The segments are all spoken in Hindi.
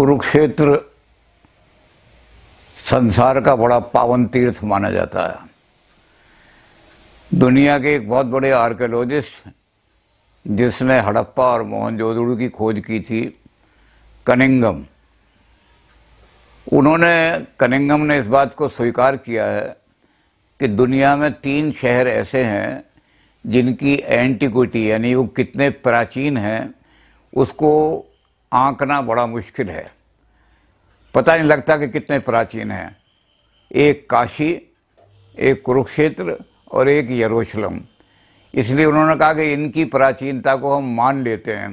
कुरुक्षेत्र संसार का बड़ा पावन तीर्थ माना जाता है दुनिया के एक बहुत बड़े आर्कियोलॉजिस्ट जिसने हड़प्पा और मोहनजोदड़ो की खोज की थी कनिंगम उन्होंने कनिंगम ने इस बात को स्वीकार किया है कि दुनिया में तीन शहर ऐसे हैं जिनकी एंटिक्विटी यानी वो कितने प्राचीन हैं उसको आंकना बड़ा मुश्किल है पता नहीं लगता कि कितने प्राचीन हैं एक काशी एक कुरुक्षेत्र और एक यरूशलम इसलिए उन्होंने कहा कि इनकी प्राचीनता को हम मान लेते हैं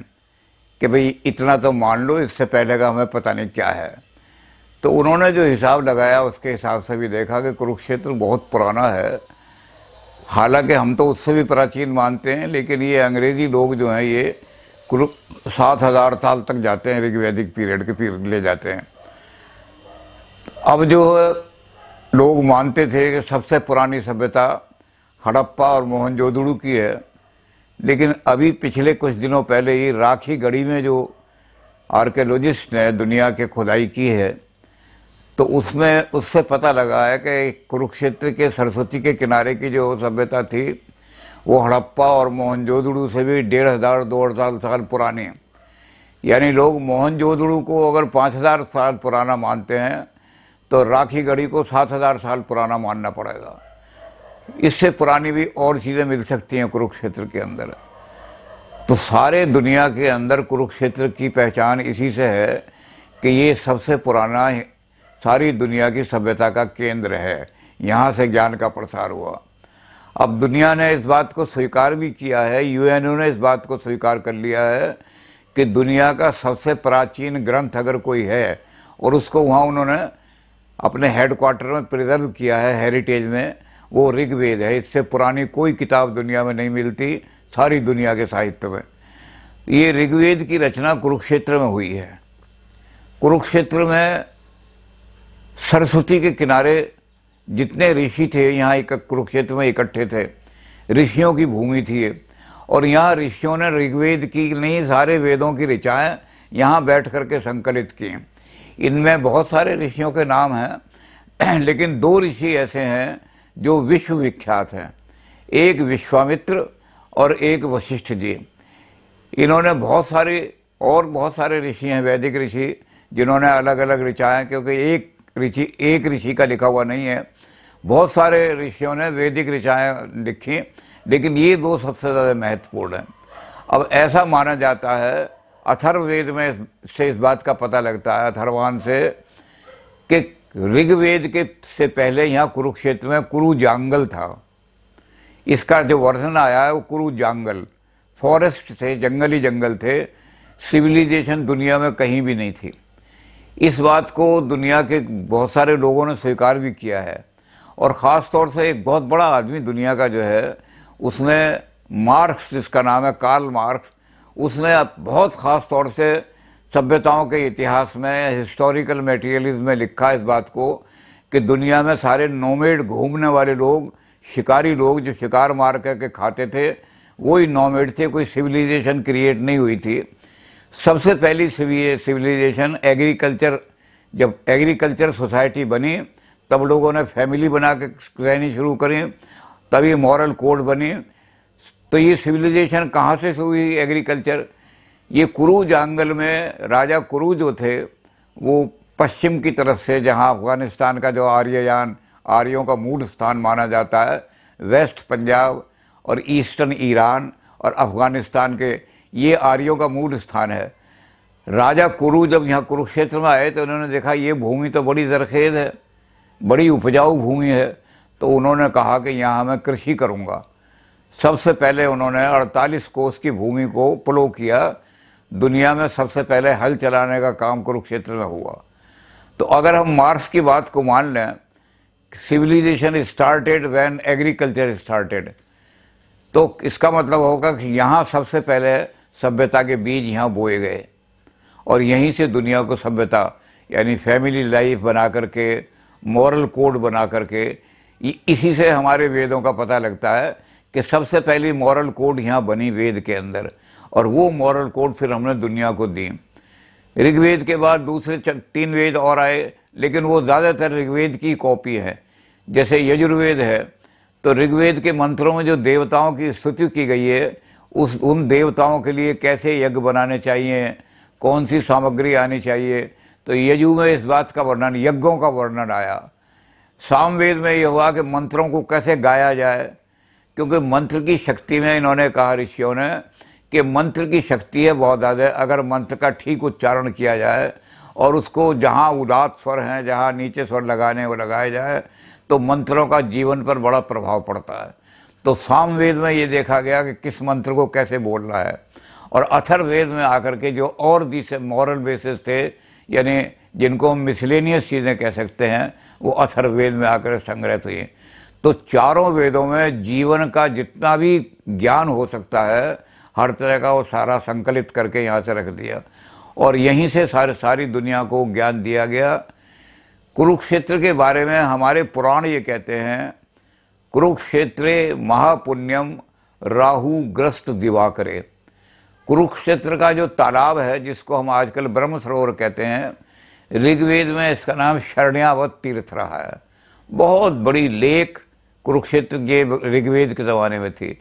कि भाई इतना तो मान लो इससे पहले का हमें पता नहीं क्या है तो उन्होंने जो हिसाब लगाया उसके हिसाब से भी देखा कि कुरुक्षेत्र बहुत पुराना है हालांकि हम तो उससे भी प्राचीन मानते हैं लेकिन ये अंग्रेज़ी लोग जो हैं ये कुल सात हज़ार साल तक जाते हैं ऋग्वैदिक पीरियड के पीरियड ले जाते हैं अब जो लोग मानते थे कि सबसे पुरानी सभ्यता हड़प्पा और मोहनजोदड़ो की है लेकिन अभी पिछले कुछ दिनों पहले ही राखी गढ़ी में जो आर्कियोलॉजिस्ट ने दुनिया के खुदाई की है तो उसमें उससे पता लगा है कि कुरुक्षेत्र के सरस्वती के किनारे की जो सभ्यता थी वो हड़प्पा और मोहनजोदड़ू से भी डेढ़ हज़ार दो हज़ार साल पुराने हैं यानी लोग मोहनजोदड़ू को अगर पाँच हज़ार साल पुराना मानते हैं तो राखी गढ़ी को सात हज़ार साल पुराना मानना पड़ेगा इससे पुरानी भी और चीज़ें मिल सकती हैं कुरुक्षेत्र के अंदर तो सारे दुनिया के अंदर कुरुक्षेत्र की पहचान इसी से है कि ये सबसे पुराना सारी दुनिया की सभ्यता का केंद्र है यहाँ से ज्ञान का प्रसार हुआ अब दुनिया ने इस बात को स्वीकार भी किया है यूएनओ ने इस बात को स्वीकार कर लिया है कि दुनिया का सबसे प्राचीन ग्रंथ अगर कोई है और उसको वहाँ उन्होंने अपने हेडक्वार्टर में प्रिजर्व किया है हेरिटेज में वो ऋग्वेद है इससे पुरानी कोई किताब दुनिया में नहीं मिलती सारी दुनिया के साहित्य में ये ऋग्वेद की रचना कुरुक्षेत्र में हुई है कुरुक्षेत्र में सरस्वती के किनारे जितने ऋषि थे यहाँ एक कुरुक्षेत्र में इकट्ठे थे ऋषियों की भूमि थी ये और यहाँ ऋषियों ने ऋग्वेद की नहीं सारे वेदों की ऋचाएँ यहाँ बैठ कर के संकलित किए इनमें बहुत सारे ऋषियों के नाम हैं लेकिन दो ऋषि ऐसे हैं जो विश्वविख्यात हैं एक विश्वामित्र और एक वशिष्ठ जी इन्होंने बहुत सारे और बहुत सारे ऋषि हैं वैदिक ऋषि जिन्होंने अलग अलग ऋचाएँ क्योंकि एक ऋषि एक ऋषि का लिखा हुआ नहीं है बहुत सारे ऋषियों ने वैदिक ऋषाएँ लिखी लेकिन ये दो सबसे ज़्यादा महत्वपूर्ण हैं अब ऐसा माना जाता है अथर्ववेद में से इस बात का पता लगता है अथर्वान से कि ऋग्वेद के से पहले यहाँ कुरुक्षेत्र में कुरु जांगल था इसका जो वर्णन आया है वो कुरु जांगल फॉरेस्ट थे जंगली जंगल थे सिविलाइजेशन दुनिया में कहीं भी नहीं थी इस बात को दुनिया के बहुत सारे लोगों ने स्वीकार भी किया है और ख़ास तौर से एक बहुत बड़ा आदमी दुनिया का जो है उसने मार्क्स जिसका नाम है कार्ल मार्क्स उसने बहुत ख़ास तौर से सभ्यताओं के इतिहास में हिस्टोरिकल मटेरियलिज्म में लिखा इस बात को कि दुनिया में सारे नोमेड घूमने वाले लोग शिकारी लोग जो शिकार मार करके खाते थे वो ही नोमेड थे कोई सिविलाइजेशन क्रिएट नहीं हुई थी सबसे पहली सिविलाइजेशन एग्रीकल्चर जब एग्रीकल्चर सोसाइटी बनी तब लोगों ने फैमिली बना के रहनी शुरू करें तभी मॉरल कोड बने तो ये सिविलाइजेशन कहाँ से शुरू हुई एग्रीकल्चर ये कुरू जंगल में राजा कुरू जो थे वो पश्चिम की तरफ से जहाँ अफगानिस्तान का जो आर्ययान आर्यों का मूल स्थान माना जाता है वेस्ट पंजाब और ईस्टर्न ईरान और अफगानिस्तान के ये आर्यों का मूल स्थान है राजा कुरु जब यहाँ कुरुक्षेत्र में आए तो उन्होंने देखा ये भूमि तो बड़ी जरखेज है बड़ी उपजाऊ भूमि है तो उन्होंने कहा कि यहाँ मैं कृषि करूँगा सबसे पहले उन्होंने 48 कोस की भूमि को प्लो किया दुनिया में सबसे पहले हल चलाने का काम कुरुक्षेत्र में हुआ तो अगर हम मार्क्स की बात को मान लें civilization started when agriculture started तो इसका मतलब होगा कि यहाँ सबसे पहले सभ्यता के बीज यहाँ बोए गए और यहीं से दुनिया को सभ्यता यानी फैमिली लाइफ बना करके मॉरल कोड बना करके इसी से हमारे वेदों का पता लगता है कि सबसे पहली मॉरल कोड यहाँ बनी वेद के अंदर और वो मॉरल कोड फिर हमने दुनिया को दी ऋग्वेद के बाद दूसरे तीन वेद और आए लेकिन वो ज़्यादातर ऋग्वेद की कॉपी है जैसे यजुर्वेद है तो ऋग्वेद के मंत्रों में जो देवताओं की स्तुति की गई है उस उन देवताओं के लिए कैसे यज्ञ बनाने चाहिए कौन सी सामग्री आनी चाहिए तो यजु में इस बात का वर्णन यज्ञों का वर्णन आया सामवेद में यह हुआ कि मंत्रों को कैसे गाया जाए क्योंकि मंत्र की शक्ति में इन्होंने कहा ऋषियों ने कि मंत्र की शक्ति है बहुत ज़्यादा अगर मंत्र का ठीक उच्चारण किया जाए और उसको जहाँ उदात स्वर हैं जहाँ नीचे स्वर लगाने वो लगाया जाए तो मंत्रों का जीवन पर बड़ा प्रभाव पड़ता है तो सामवेद में ये देखा गया कि किस मंत्र को कैसे बोलना है और अथर्वेद में आकर के जो और दिशा मॉरल बेसिस थे यानी जिनको हम मिसलेनियस चीज़ें कह सकते हैं वो अथर्वेद में आकर संग्रहित हुई तो चारों वेदों में जीवन का जितना भी ज्ञान हो सकता है हर तरह का वो सारा संकलित करके यहाँ से रख दिया और यहीं से सारे सारी दुनिया को ज्ञान दिया गया कुरुक्षेत्र के बारे में हमारे पुराण ये कहते हैं कुरुक्षेत्रे महापुण्यम राहु ग्रस्त दिवा करे कुरुक्षेत्र का जो तालाब है जिसको हम आजकल ब्रह्म सरोवर कहते हैं ऋग्वेद में इसका नाम शरण्यावत तीर्थ रहा है बहुत बड़ी लेक कुरुक्षेत्र ये ऋग्वेद के ज़माने में थी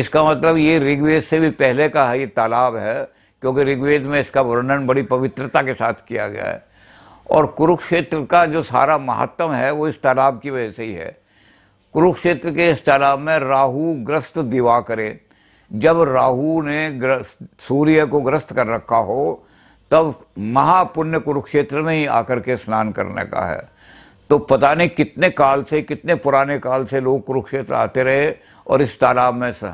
इसका मतलब ये ऋग्वेद से भी पहले का है ये तालाब है क्योंकि ऋग्वेद में इसका वर्णन बड़ी पवित्रता के साथ किया गया है और कुरुक्षेत्र का जो सारा महत्व है वो इस तालाब की वजह से ही है कुरुक्षेत्र के इस तालाब में राहु ग्रस्त दिवा करें जब राहु ने सूर्य को ग्रस्त कर रखा हो तब महापुण्य कुरुक्षेत्र में ही आकर के स्नान करने का है तो पता नहीं कितने काल से कितने पुराने काल से लोग कुरुक्षेत्र आते रहे और इस तालाब में से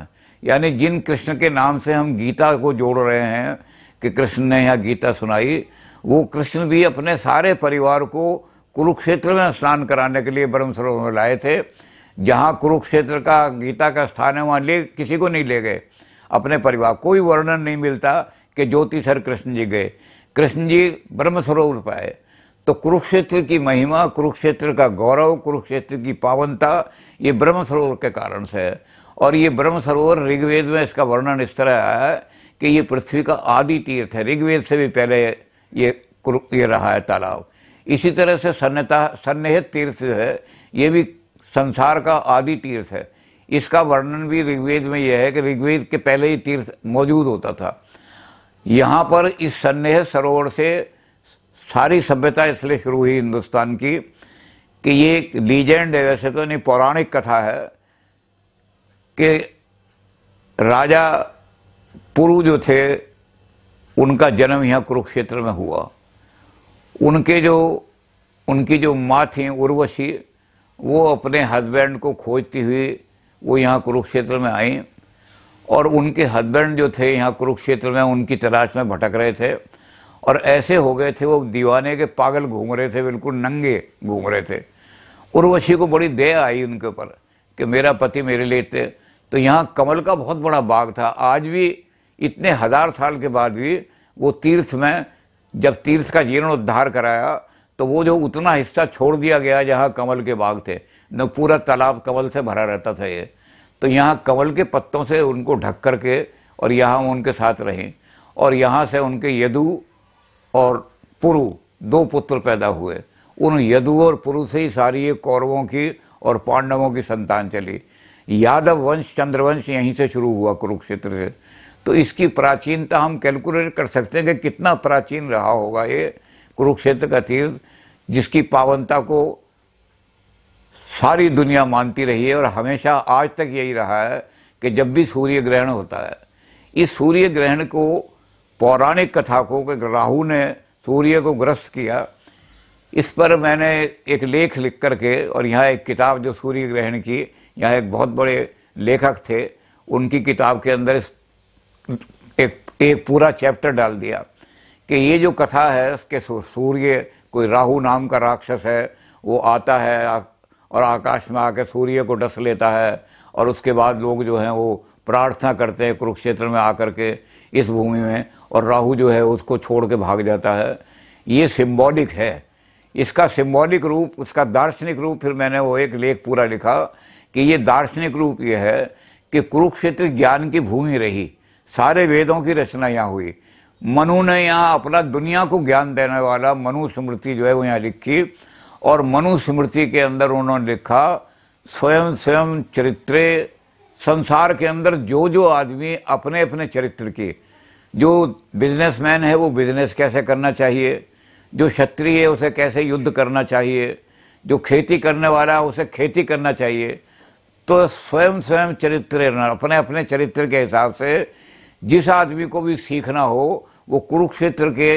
यानी जिन कृष्ण के नाम से हम गीता को जोड़ रहे हैं कि कृष्ण ने यह गीता सुनाई वो कृष्ण भी अपने सारे परिवार को कुरुक्षेत्र में स्नान कराने के लिए ब्रह्म सरोवर में लाए थे जहाँ कुरुक्षेत्र का गीता का स्थान है वहाँ ले किसी को नहीं ले गए अपने परिवार कोई वर्णन नहीं मिलता कि ज्योति सर कृष्ण जी गए कृष्ण जी ब्रह्म सरोवर पाए तो कुरुक्षेत्र की महिमा कुरुक्षेत्र का गौरव कुरुक्षेत्र की पावनता ये ब्रह्म सरोवर के कारण से है और ये ब्रह्म सरोवर ऋग्वेद में इसका वर्णन इस तरह आया है कि ये पृथ्वी का आदि तीर्थ है ऋग्वेद से भी पहले ये ये रहा है तालाब इसी तरह से सन्नता सन्निहित तीर्थ है ये भी संसार का आदि तीर्थ है इसका वर्णन भी ऋग्वेद में यह है कि ऋग्वेद के पहले ही तीर्थ मौजूद होता था यहाँ पर इस सन्नेह सरोवर से सारी सभ्यता इसलिए शुरू हुई हिंदुस्तान की कि ये एक लीजेंड है वैसे तो नहीं पौराणिक कथा है कि राजा पुरु जो थे उनका जन्म यहाँ कुरुक्षेत्र में हुआ उनके जो उनकी जो माँ थी उर्वशी वो अपने हस्बैंड को खोजती हुई वो यहाँ कुरुक्षेत्र में आई और उनके हस्बैंड जो थे यहाँ कुरुक्षेत्र में उनकी तलाश में भटक रहे थे और ऐसे हो गए थे वो दीवाने के पागल घूम रहे थे बिल्कुल नंगे घूम रहे थे उर्वशी को बड़ी दया आई उनके ऊपर कि मेरा पति मेरे लिए थे तो यहाँ कमल का बहुत बड़ा बाग था आज भी इतने हज़ार साल के बाद भी वो तीर्थ में जब तीर्थ का जीर्णोद्धार कराया तो वो जो उतना हिस्सा छोड़ दिया गया जहाँ कमल के बाग थे न पूरा तालाब कंवल से भरा रहता था ये तो यहाँ कंवल के पत्तों से उनको ढक कर के और यहाँ उनके साथ रहें और यहाँ से उनके यदु और पुरु दो पुत्र पैदा हुए उन यदु और पुरु से ही सारी ये कौरवों की और पांडवों की संतान चली यादव वंश चंद्रवंश यहीं से शुरू हुआ कुरुक्षेत्र से तो इसकी प्राचीनता हम कैलकुलेट कर सकते हैं कि कितना प्राचीन रहा होगा ये कुरुक्षेत्र का तीर्थ जिसकी पावनता को सारी दुनिया मानती रही है और हमेशा आज तक यही रहा है कि जब भी सूर्य ग्रहण होता है इस सूर्य ग्रहण को पौराणिक कथा को कि राहु ने सूर्य को ग्रस्त किया इस पर मैंने एक लेख लिख करके और यहाँ एक किताब जो सूर्य ग्रहण की यहाँ एक बहुत बड़े लेखक थे उनकी किताब के अंदर इस एक एक पूरा चैप्टर डाल दिया कि ये जो कथा है उसके सूर्य कोई राहु नाम का राक्षस है वो आता है और आकाश में आकर सूर्य को डस लेता है और उसके बाद लोग जो हैं वो प्रार्थना करते हैं कुरुक्षेत्र में आकर के इस भूमि में और राहु जो है उसको छोड़ के भाग जाता है ये सिम्बॉलिक है इसका सिम्बॉलिक रूप उसका दार्शनिक रूप फिर मैंने वो एक लेख पूरा लिखा कि ये दार्शनिक रूप ये है कि कुरुक्षेत्र ज्ञान की भूमि रही सारे वेदों की रचना यहाँ हुई मनु ने यहाँ अपना दुनिया को ज्ञान देने वाला मनु स्मृति जो है वो यहाँ लिखी और मनुस्मृति के अंदर उन्होंने लिखा स्वयं स्वयं चरित्र संसार के अंदर जो जो आदमी अपने अपने चरित्र की जो बिजनेसमैन है वो बिजनेस कैसे करना चाहिए जो क्षत्रिय है उसे कैसे युद्ध करना चाहिए जो खेती करने वाला है उसे खेती करना चाहिए तो स्वयं स्वयं चरित्र अपने अपने चरित्र के हिसाब से जिस आदमी को भी सीखना हो वो कुरुक्षेत्र के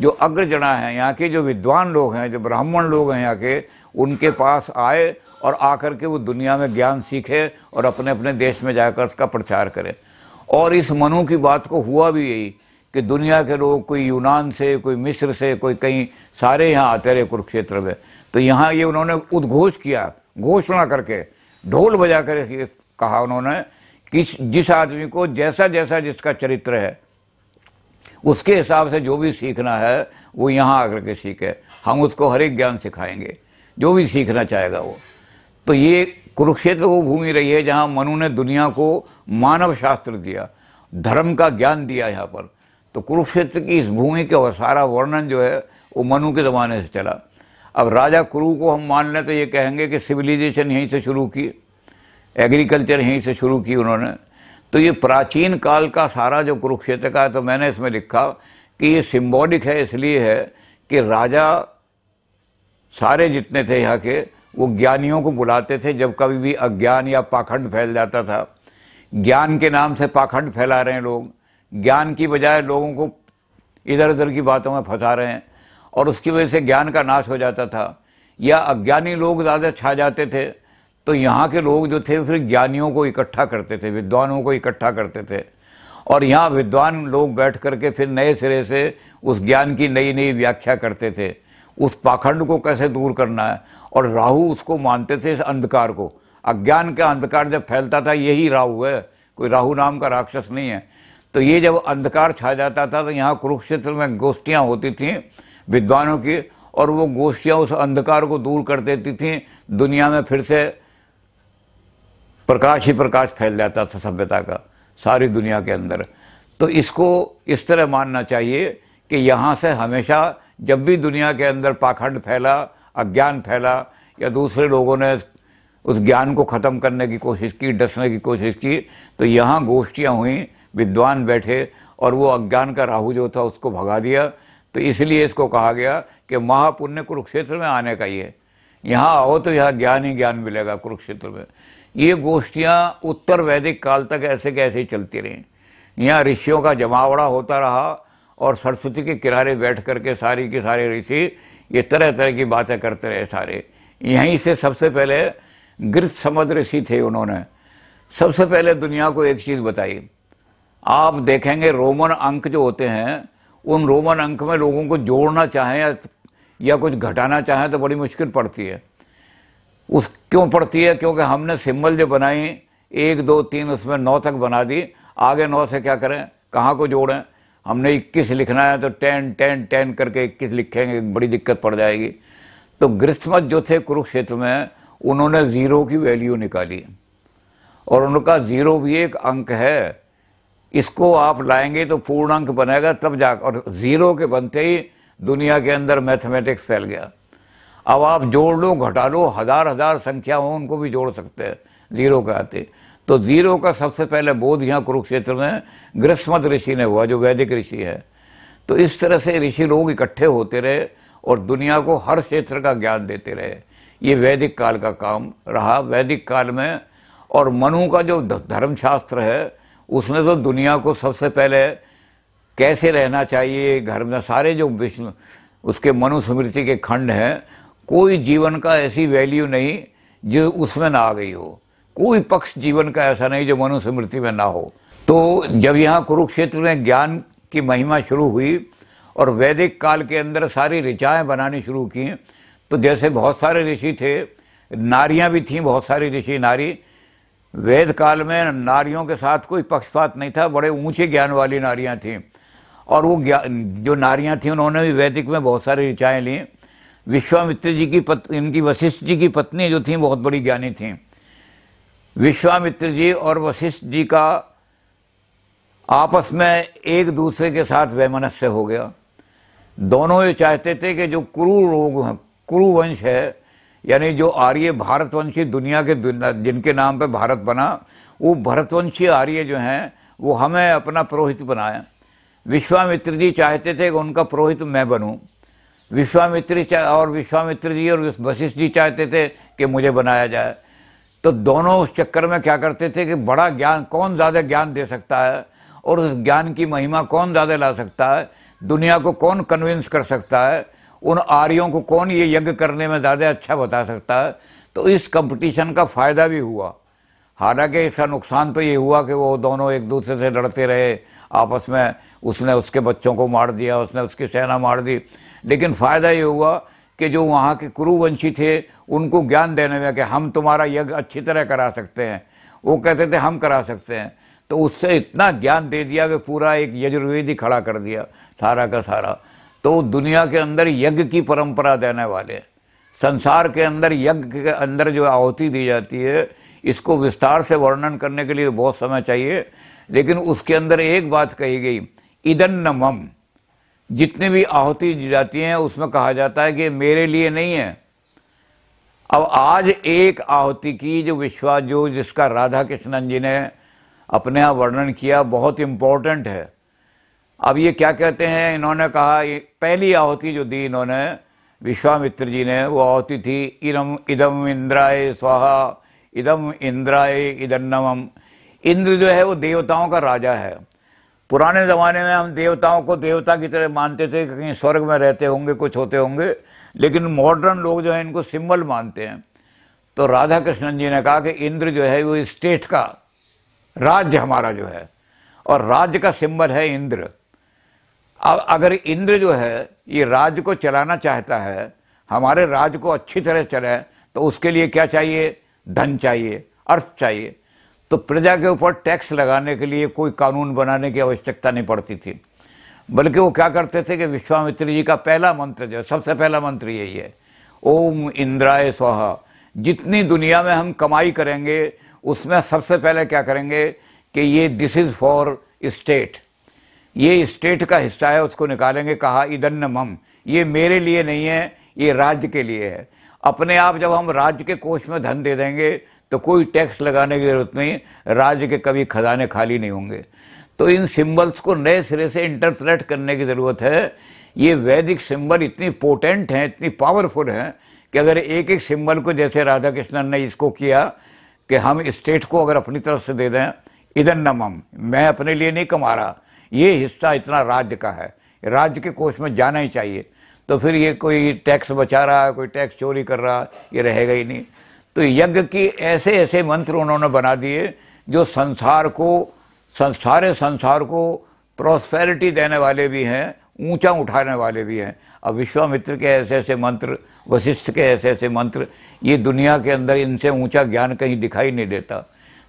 जो अग्रजना हैं यहाँ के जो विद्वान लोग हैं जो ब्राह्मण लोग हैं यहाँ के उनके पास आए और आकर के वो दुनिया में ज्ञान सीखे और अपने अपने देश में जाकर उसका प्रचार करें और इस मनु की बात को हुआ भी यही कि दुनिया के लोग कोई यूनान से कोई मिस्र से कोई कहीं सारे यहाँ आते रहे कुरुक्षेत्र में तो यहाँ ये उन्होंने उद्घोष किया घोषणा करके ढोल बजा कर कहा उन्होंने कि जिस आदमी को जैसा जैसा जिसका चरित्र है उसके हिसाब से जो भी सीखना है वो यहाँ आकर के सीखे हम उसको हर एक ज्ञान सिखाएंगे जो भी सीखना चाहेगा वो तो ये कुरुक्षेत्र वो भूमि रही है जहाँ मनु ने दुनिया को मानव शास्त्र दिया धर्म का ज्ञान दिया यहाँ पर तो कुरुक्षेत्र की इस भूमि का सारा वर्णन जो है वो मनु के ज़माने से चला अब राजा कुरु को हम मान लें तो ये कहेंगे कि सिविलाइजेशन यहीं से शुरू की एग्रीकल्चर यहीं से शुरू की उन्होंने तो ये प्राचीन काल का सारा जो कुरुक्षेत्र का है तो मैंने इसमें लिखा कि ये सिम्बॉलिक है इसलिए है कि राजा सारे जितने थे यहाँ के वो ज्ञानियों को बुलाते थे जब कभी भी अज्ञान या पाखंड फैल जाता था ज्ञान के नाम से पाखंड फैला रहे हैं लोग ज्ञान की बजाय लोगों को इधर उधर की बातों में फंसा रहे हैं और उसकी वजह से ज्ञान का नाश हो जाता था या अज्ञानी लोग ज़्यादा छा जाते थे तो यहाँ के लोग जो थे फिर ज्ञानियों को इकट्ठा करते थे विद्वानों को इकट्ठा करते थे और यहाँ विद्वान लोग बैठ करके फिर नए सिरे से उस ज्ञान की नई नई व्याख्या करते थे उस पाखंड को कैसे दूर करना है और राहु उसको मानते थे इस अंधकार को अज्ञान का अंधकार जब फैलता था यही राहु है कोई राहु नाम का राक्षस नहीं है तो ये जब अंधकार छा जाता था तो यहाँ कुरुक्षेत्र में गोष्ठियाँ होती थी विद्वानों की और वो गोष्ठियाँ उस अंधकार को दूर कर देती थी दुनिया में फिर से प्रकाश ही प्रकाश फैल जाता था सभ्यता का सारी दुनिया के अंदर तो इसको इस तरह मानना चाहिए कि यहाँ से हमेशा जब भी दुनिया के अंदर पाखंड फैला अज्ञान फैला या दूसरे लोगों ने उस ज्ञान को ख़त्म करने की कोशिश की डसने की कोशिश की तो यहाँ गोष्ठियाँ हुई विद्वान बैठे और वो अज्ञान का राहु जो था उसको भगा दिया तो इसलिए इसको कहा गया कि महापुण्य कुरुक्षेत्र में आने का ही है यहाँ आओ तो यहाँ ज्ञान ही ज्ञान मिलेगा कुरुक्षेत्र में ये गोष्ठियाँ उत्तर वैदिक काल तक ऐसे कैसे चलती रहीं यहाँ ऋषियों का जमावड़ा होता रहा और सरस्वती के किनारे बैठ कर के सारी के सारे ऋषि ये तरह तरह की बातें करते रहे सारे यहीं से सबसे पहले गृत समद ऋषि थे उन्होंने सबसे पहले दुनिया को एक चीज़ बताई आप देखेंगे रोमन अंक जो होते हैं उन रोमन अंक में लोगों को जोड़ना चाहें या कुछ घटाना चाहें तो बड़ी मुश्किल पड़ती है उस क्यों पड़ती है क्योंकि हमने सिम्बल जो बनाई एक दो तीन उसमें नौ तक बना दी आगे नौ से क्या करें कहाँ को जोड़ें हमने इक्कीस लिखना है तो टेन टेन टेन करके इक्कीस लिखेंगे बड़ी दिक्कत पड़ जाएगी तो ग्रीष्म जो थे कुरुक्षेत्र में उन्होंने ज़ीरो की वैल्यू निकाली और उनका ज़ीरो भी एक अंक है इसको आप लाएंगे तो पूर्ण अंक बनेगा तब जा और ज़ीरो के बनते ही दुनिया के अंदर मैथमेटिक्स फैल गया अब आप जोड़ लो घटा लो हज़ार हज़ार संख्या हो उनको भी जोड़ सकते हैं जीरो के आते तो जीरो का सबसे पहले बोध यहाँ कुरुक्षेत्र में ग्रस्मत ऋषि ने हुआ जो वैदिक ऋषि है तो इस तरह से ऋषि लोग इकट्ठे होते रहे और दुनिया को हर क्षेत्र का ज्ञान देते रहे ये वैदिक काल का काम रहा वैदिक काल में और मनु का जो धर्मशास्त्र है उसने तो दुनिया को सबसे पहले कैसे रहना चाहिए घर में सारे जो विष्णु उसके मनुस्मृति के खंड हैं कोई जीवन का ऐसी वैल्यू नहीं जो उसमें ना आ गई हो कोई पक्ष जीवन का ऐसा नहीं जो मनुस्मृति में ना हो तो जब यहाँ कुरुक्षेत्र में ज्ञान की महिमा शुरू हुई और वैदिक काल के अंदर सारी ऋचाएँ बनानी शुरू की तो जैसे बहुत सारे ऋषि थे नारियाँ भी थीं बहुत सारी ऋषि नारी वेद काल में नारियों के साथ कोई पक्षपात नहीं था बड़े ऊंचे ज्ञान वाली नारियाँ थीं और वो ज्ञान जो नारियाँ थीं उन्होंने भी वैदिक में बहुत सारी ऋचाएँ लीं विश्वामित्र जी की पत्नी इनकी वशिष्ठ जी की पत्नी जो थी बहुत बड़ी ज्ञानी थी विश्वामित्र जी और वशिष्ठ जी का आपस में एक दूसरे के साथ वैमनस्य हो गया दोनों ये चाहते थे कि जो कुरु लोग हैं कुरु वंश है यानी जो आर्य भारतवंशी दुनिया के दुनिया, जिनके नाम पे भारत बना वो भरतवंशी आर्य जो हैं वो हमें अपना पुरोहित बनाए विश्वामित्र जी चाहते थे कि उनका पुरोहित मैं बनूं विश्वामित्री और विश्वामित्र जी और वशिष्ठ जी चाहते थे कि मुझे बनाया जाए तो दोनों उस चक्कर में क्या करते थे कि बड़ा ज्ञान कौन ज़्यादा ज्ञान दे सकता है और उस ज्ञान की महिमा कौन ज़्यादा ला सकता है दुनिया को कौन कन्विंस कर सकता है उन आर्यों को कौन ये यज्ञ करने में ज़्यादा अच्छा बता सकता है तो इस कंपटीशन का फ़ायदा भी हुआ हालांकि इसका नुकसान तो ये हुआ कि वो दोनों एक दूसरे से लड़ते रहे आपस में उसने उसके बच्चों को मार दिया उसने उसकी सेना मार दी लेकिन फ़ायदा ये हुआ कि जो वहाँ के कुरुवंशी थे उनको ज्ञान देने में कि हम तुम्हारा यज्ञ अच्छी तरह करा सकते हैं वो कहते थे हम करा सकते हैं तो उससे इतना ज्ञान दे दिया कि पूरा एक यजुर्वेद ही खड़ा कर दिया सारा का सारा तो दुनिया के अंदर यज्ञ की परंपरा देने वाले संसार के अंदर यज्ञ के अंदर जो आहुति दी जाती है इसको विस्तार से वर्णन करने के लिए बहुत समय चाहिए लेकिन उसके अंदर एक बात कही गई इदन मम जितने भी आहुति दी जाती हैं उसमें कहा जाता है कि मेरे लिए नहीं है अब आज एक आहुति की जो विश्वास जो जिसका राधा कृष्णन जी ने अपने यहाँ वर्णन किया बहुत इम्पोर्टेंट है अब ये क्या कहते हैं इन्होंने कहा पहली आहुति जो दी इन्होंने विश्वामित्र जी ने वो आहुति थी इदम इदम इंद्राय स्वाहा इदम इंद्राय नमम इंद्र जो है वो देवताओं का राजा है पुराने ज़माने में हम देवताओं को देवता की तरह मानते थे कि कहीं स्वर्ग में रहते होंगे कुछ होते होंगे लेकिन मॉडर्न लोग जो है इनको सिंबल मानते हैं तो राधा कृष्णन जी ने कहा कि इंद्र जो है वो स्टेट का राज्य हमारा जो है और राज्य का सिंबल है इंद्र अब अगर इंद्र जो है ये राज्य को चलाना चाहता है हमारे राज्य को अच्छी तरह चले तो उसके लिए क्या चाहिए धन चाहिए अर्थ चाहिए तो प्रजा के ऊपर टैक्स लगाने के लिए कोई कानून बनाने की आवश्यकता नहीं पड़ती थी बल्कि वो क्या करते थे कि विश्वामित्र जी का पहला मंत्र जो सबसे पहला मंत्र यही है ओम इंद्राय स्वाहा जितनी दुनिया में हम कमाई करेंगे उसमें सबसे पहले क्या करेंगे कि ये दिस इज़ फॉर स्टेट ये स्टेट का हिस्सा है उसको निकालेंगे कहा इदन मम ये मेरे लिए नहीं है ये राज्य के लिए है अपने आप जब हम राज्य के कोष में धन दे देंगे तो कोई टैक्स लगाने की जरूरत नहीं राज्य के कभी खजाने खाली नहीं होंगे तो इन सिंबल्स को नए सिरे से इंटरप्रेट करने की ज़रूरत है ये वैदिक सिंबल इतनी पोटेंट हैं इतनी पावरफुल हैं कि अगर एक एक सिंबल को जैसे राधा कृष्णन ने इसको किया कि हम स्टेट को अगर अपनी तरफ से दे दें इधर नमम मैं अपने लिए नहीं कमा रहा ये हिस्सा इतना राज्य का है राज्य के कोष में जाना ही चाहिए तो फिर ये कोई टैक्स बचा रहा है कोई टैक्स चोरी कर रहा है ये रहेगा ही नहीं तो यज्ञ की ऐसे ऐसे मंत्र उन्होंने बना दिए जो संसार को संसारे संसार को प्रोस्पेरिटी देने वाले भी हैं ऊंचा उठाने वाले भी हैं अब विश्वामित्र के ऐसे ऐसे मंत्र वशिष्ठ के ऐसे ऐसे मंत्र ये दुनिया के अंदर इनसे ऊंचा ज्ञान कहीं दिखाई नहीं देता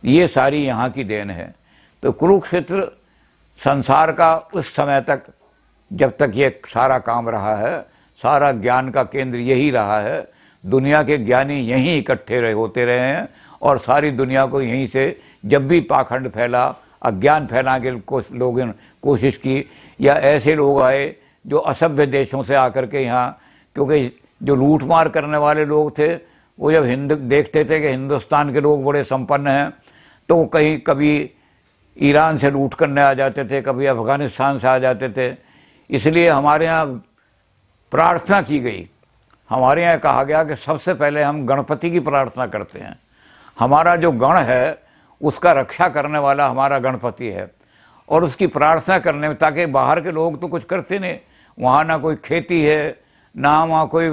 ये सारी यहाँ की देन है तो कुरुक्षेत्र संसार का उस समय तक जब तक ये सारा काम रहा है सारा ज्ञान का केंद्र यही रहा है दुनिया के ज्ञानी यहीं इकट्ठे रहे होते रहे हैं और सारी दुनिया को यहीं से जब भी पाखंड फैला अज्ञान फैला के कुछ लोगों ने कोशिश की या ऐसे लोग आए जो असभ्य देशों से आकर के यहाँ क्योंकि जो लूटमार करने वाले लोग थे वो जब हिंद देखते थे कि हिंदुस्तान के लोग बड़े संपन्न हैं तो वो कहीं कभी ईरान से लूट करने आ जाते थे कभी अफ़गानिस्तान से आ जाते थे इसलिए हमारे यहाँ प्रार्थना की गई हमारे यहाँ कहा गया कि सबसे पहले हम गणपति की प्रार्थना करते हैं हमारा जो गण है उसका रक्षा करने वाला हमारा गणपति है और उसकी प्रार्थना करने में ताकि बाहर के लोग तो कुछ करते नहीं वहाँ ना कोई खेती है ना वहाँ कोई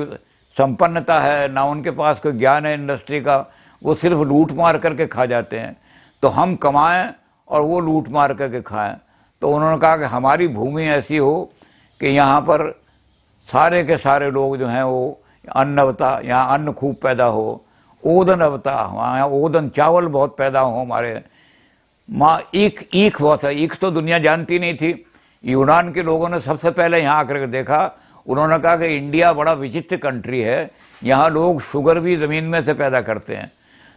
संपन्नता है ना उनके पास कोई ज्ञान है इंडस्ट्री का वो सिर्फ लूट मार करके खा जाते हैं तो हम कमाएं और वो लूट मार करके खाएं तो उन्होंने कहा कि हमारी भूमि ऐसी हो कि यहाँ पर सारे के सारे लोग जो हैं वो अन्न अवता यहाँ अन्न खूब पैदा हो ओदन अवता वहाँ ओदन चावल बहुत पैदा हो हमारे माँ ईख ईख बहुत है ईख तो दुनिया जानती नहीं थी यूनान के लोगों ने सबसे पहले यहाँ आकर के देखा उन्होंने कहा कि इंडिया बड़ा विचित्र कंट्री है यहाँ लोग शुगर भी ज़मीन में से पैदा करते हैं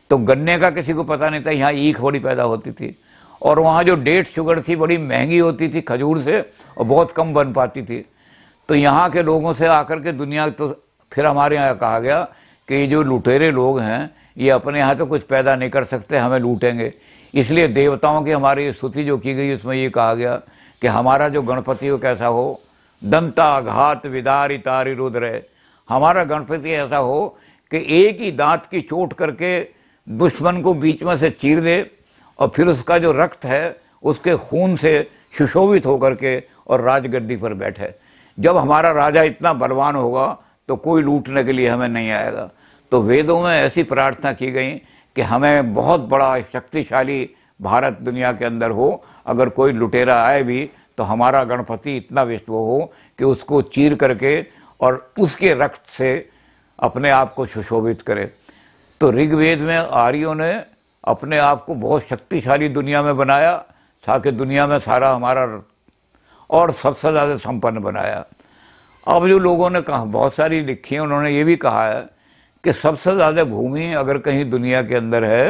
तो गन्ने का किसी को पता नहीं था यहाँ ईख बड़ी पैदा होती थी और वहाँ जो डेट शुगर थी बड़ी महंगी होती थी खजूर से और बहुत कम बन पाती थी तो यहाँ के लोगों से आकर के दुनिया तो फिर हमारे यहाँ कहा गया कि ये जो लुटेरे लोग हैं ये अपने यहाँ तो कुछ पैदा नहीं कर सकते हमें लूटेंगे इसलिए देवताओं की हमारी स्तुति जो की गई उसमें ये कहा गया कि हमारा जो गणपति हो कैसा हो दंता घात विदारी तारी रुद्र हमारा गणपति ऐसा हो कि एक ही दांत की चोट करके दुश्मन को बीच में से चीर दे और फिर उसका जो रक्त है उसके खून से सुशोभित होकर के और राजगद्दी पर बैठे जब हमारा राजा इतना बलवान होगा तो कोई लूटने के लिए हमें नहीं आएगा तो वेदों में ऐसी प्रार्थना की गई कि हमें बहुत बड़ा शक्तिशाली भारत दुनिया के अंदर हो अगर कोई लुटेरा आए भी तो हमारा गणपति इतना विश्व हो कि उसको चीर करके और उसके रक्त से अपने आप को सुशोभित करे तो ऋग्वेद में आर्यों ने अपने आप को बहुत शक्तिशाली दुनिया में बनाया ताकि दुनिया में सारा हमारा और सबसे ज़्यादा संपन्न बनाया अब जो लोगों ने कहा बहुत सारी लिखी है उन्होंने ये भी कहा है कि सबसे ज़्यादा भूमि अगर कहीं दुनिया के अंदर है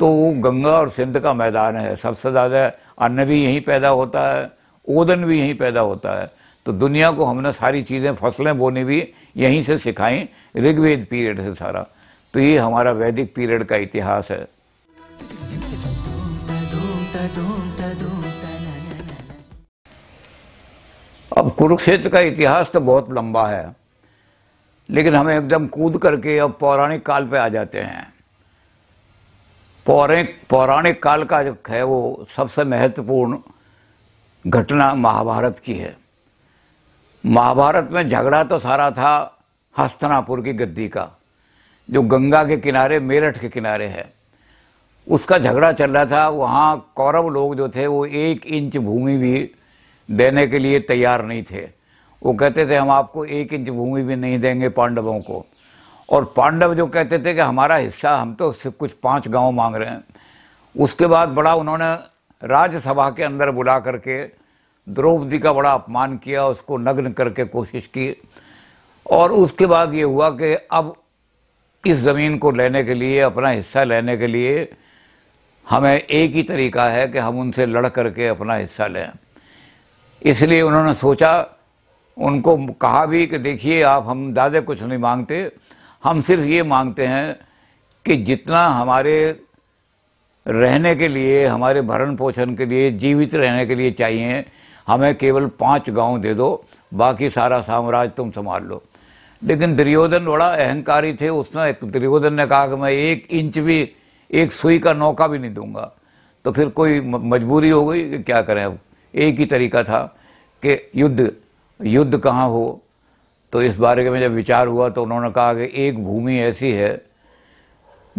तो वो गंगा और सिंध का मैदान है सबसे ज़्यादा अन्न भी यहीं पैदा होता है ओदन भी यहीं पैदा होता है तो दुनिया को हमने सारी चीज़ें फसलें बोनी भी यहीं से सिखाई ऋग्वेद पीरियड से सारा तो ये हमारा वैदिक पीरियड का इतिहास है अब कुरुक्षेत्र का इतिहास तो बहुत लंबा है लेकिन हम एकदम कूद करके अब पौराणिक काल पे आ जाते हैं पौराणिक पौराणिक काल का जो है वो सबसे महत्वपूर्ण घटना महाभारत की है महाभारत में झगड़ा तो सारा था हस्तनापुर की गद्दी का जो गंगा के किनारे मेरठ के किनारे है उसका झगड़ा चल रहा था वहाँ कौरव लोग जो थे वो एक इंच भूमि भी देने के लिए तैयार नहीं थे वो कहते थे हम आपको एक इंच भूमि भी नहीं देंगे पांडवों को और पांडव जो कहते थे कि हमारा हिस्सा हम तो सिर्फ कुछ पांच गांव मांग रहे हैं उसके बाद बड़ा उन्होंने राज्यसभा के अंदर बुला करके द्रौपदी का बड़ा अपमान किया उसको नग्न करके कोशिश की और उसके बाद ये हुआ कि अब इस ज़मीन को लेने के लिए अपना हिस्सा लेने के लिए हमें एक ही तरीका है कि हम उनसे लड़ करके अपना हिस्सा लें इसलिए उन्होंने सोचा उनको कहा भी कि देखिए आप हम दादे कुछ नहीं मांगते हम सिर्फ ये मांगते हैं कि जितना हमारे रहने के लिए हमारे भरण पोषण के लिए जीवित रहने के लिए चाहिए हमें केवल पांच गांव दे दो बाकी सारा साम्राज्य तुम संभाल लो लेकिन दुर्योधन बड़ा अहंकारी थे उसने दुर्योधन ने कहा कि मैं एक इंच भी एक सुई का नौका भी नहीं दूंगा तो फिर कोई मजबूरी हो गई कि क्या करें अब एक ही तरीका था कि युद्ध युद्ध कहाँ हो तो इस बारे में जब विचार हुआ तो उन्होंने कहा कि एक भूमि ऐसी है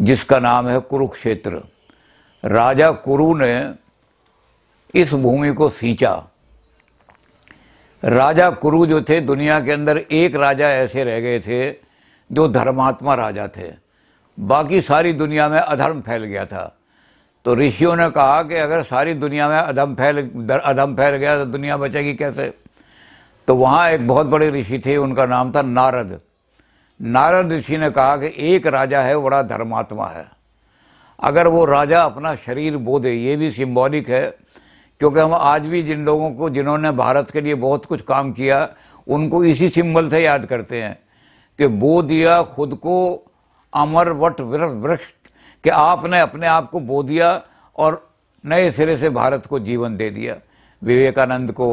जिसका नाम है कुरुक्षेत्र राजा कुरु ने इस भूमि को सींचा राजा कुरु जो थे दुनिया के अंदर एक राजा ऐसे रह गए थे जो धर्मात्मा राजा थे बाकी सारी दुनिया में अधर्म फैल गया था तो ऋषियों ने कहा कि अगर सारी दुनिया में अधम फैल अधम फैल गया तो दुनिया बचेगी कैसे तो वहाँ एक बहुत बड़े ऋषि थे उनका नाम था नारद नारद ऋषि ने कहा कि एक राजा है बड़ा धर्मात्मा है अगर वो राजा अपना शरीर बो दे ये भी सिम्बॉलिक है क्योंकि हम आज भी जिन लोगों को जिन्होंने भारत के लिए बहुत कुछ काम किया उनको इसी सिंबल से याद करते हैं कि बो दिया खुद को अमर वट वृक्ष कि आपने अपने आप को बो दिया और नए सिरे से भारत को जीवन दे दिया विवेकानंद को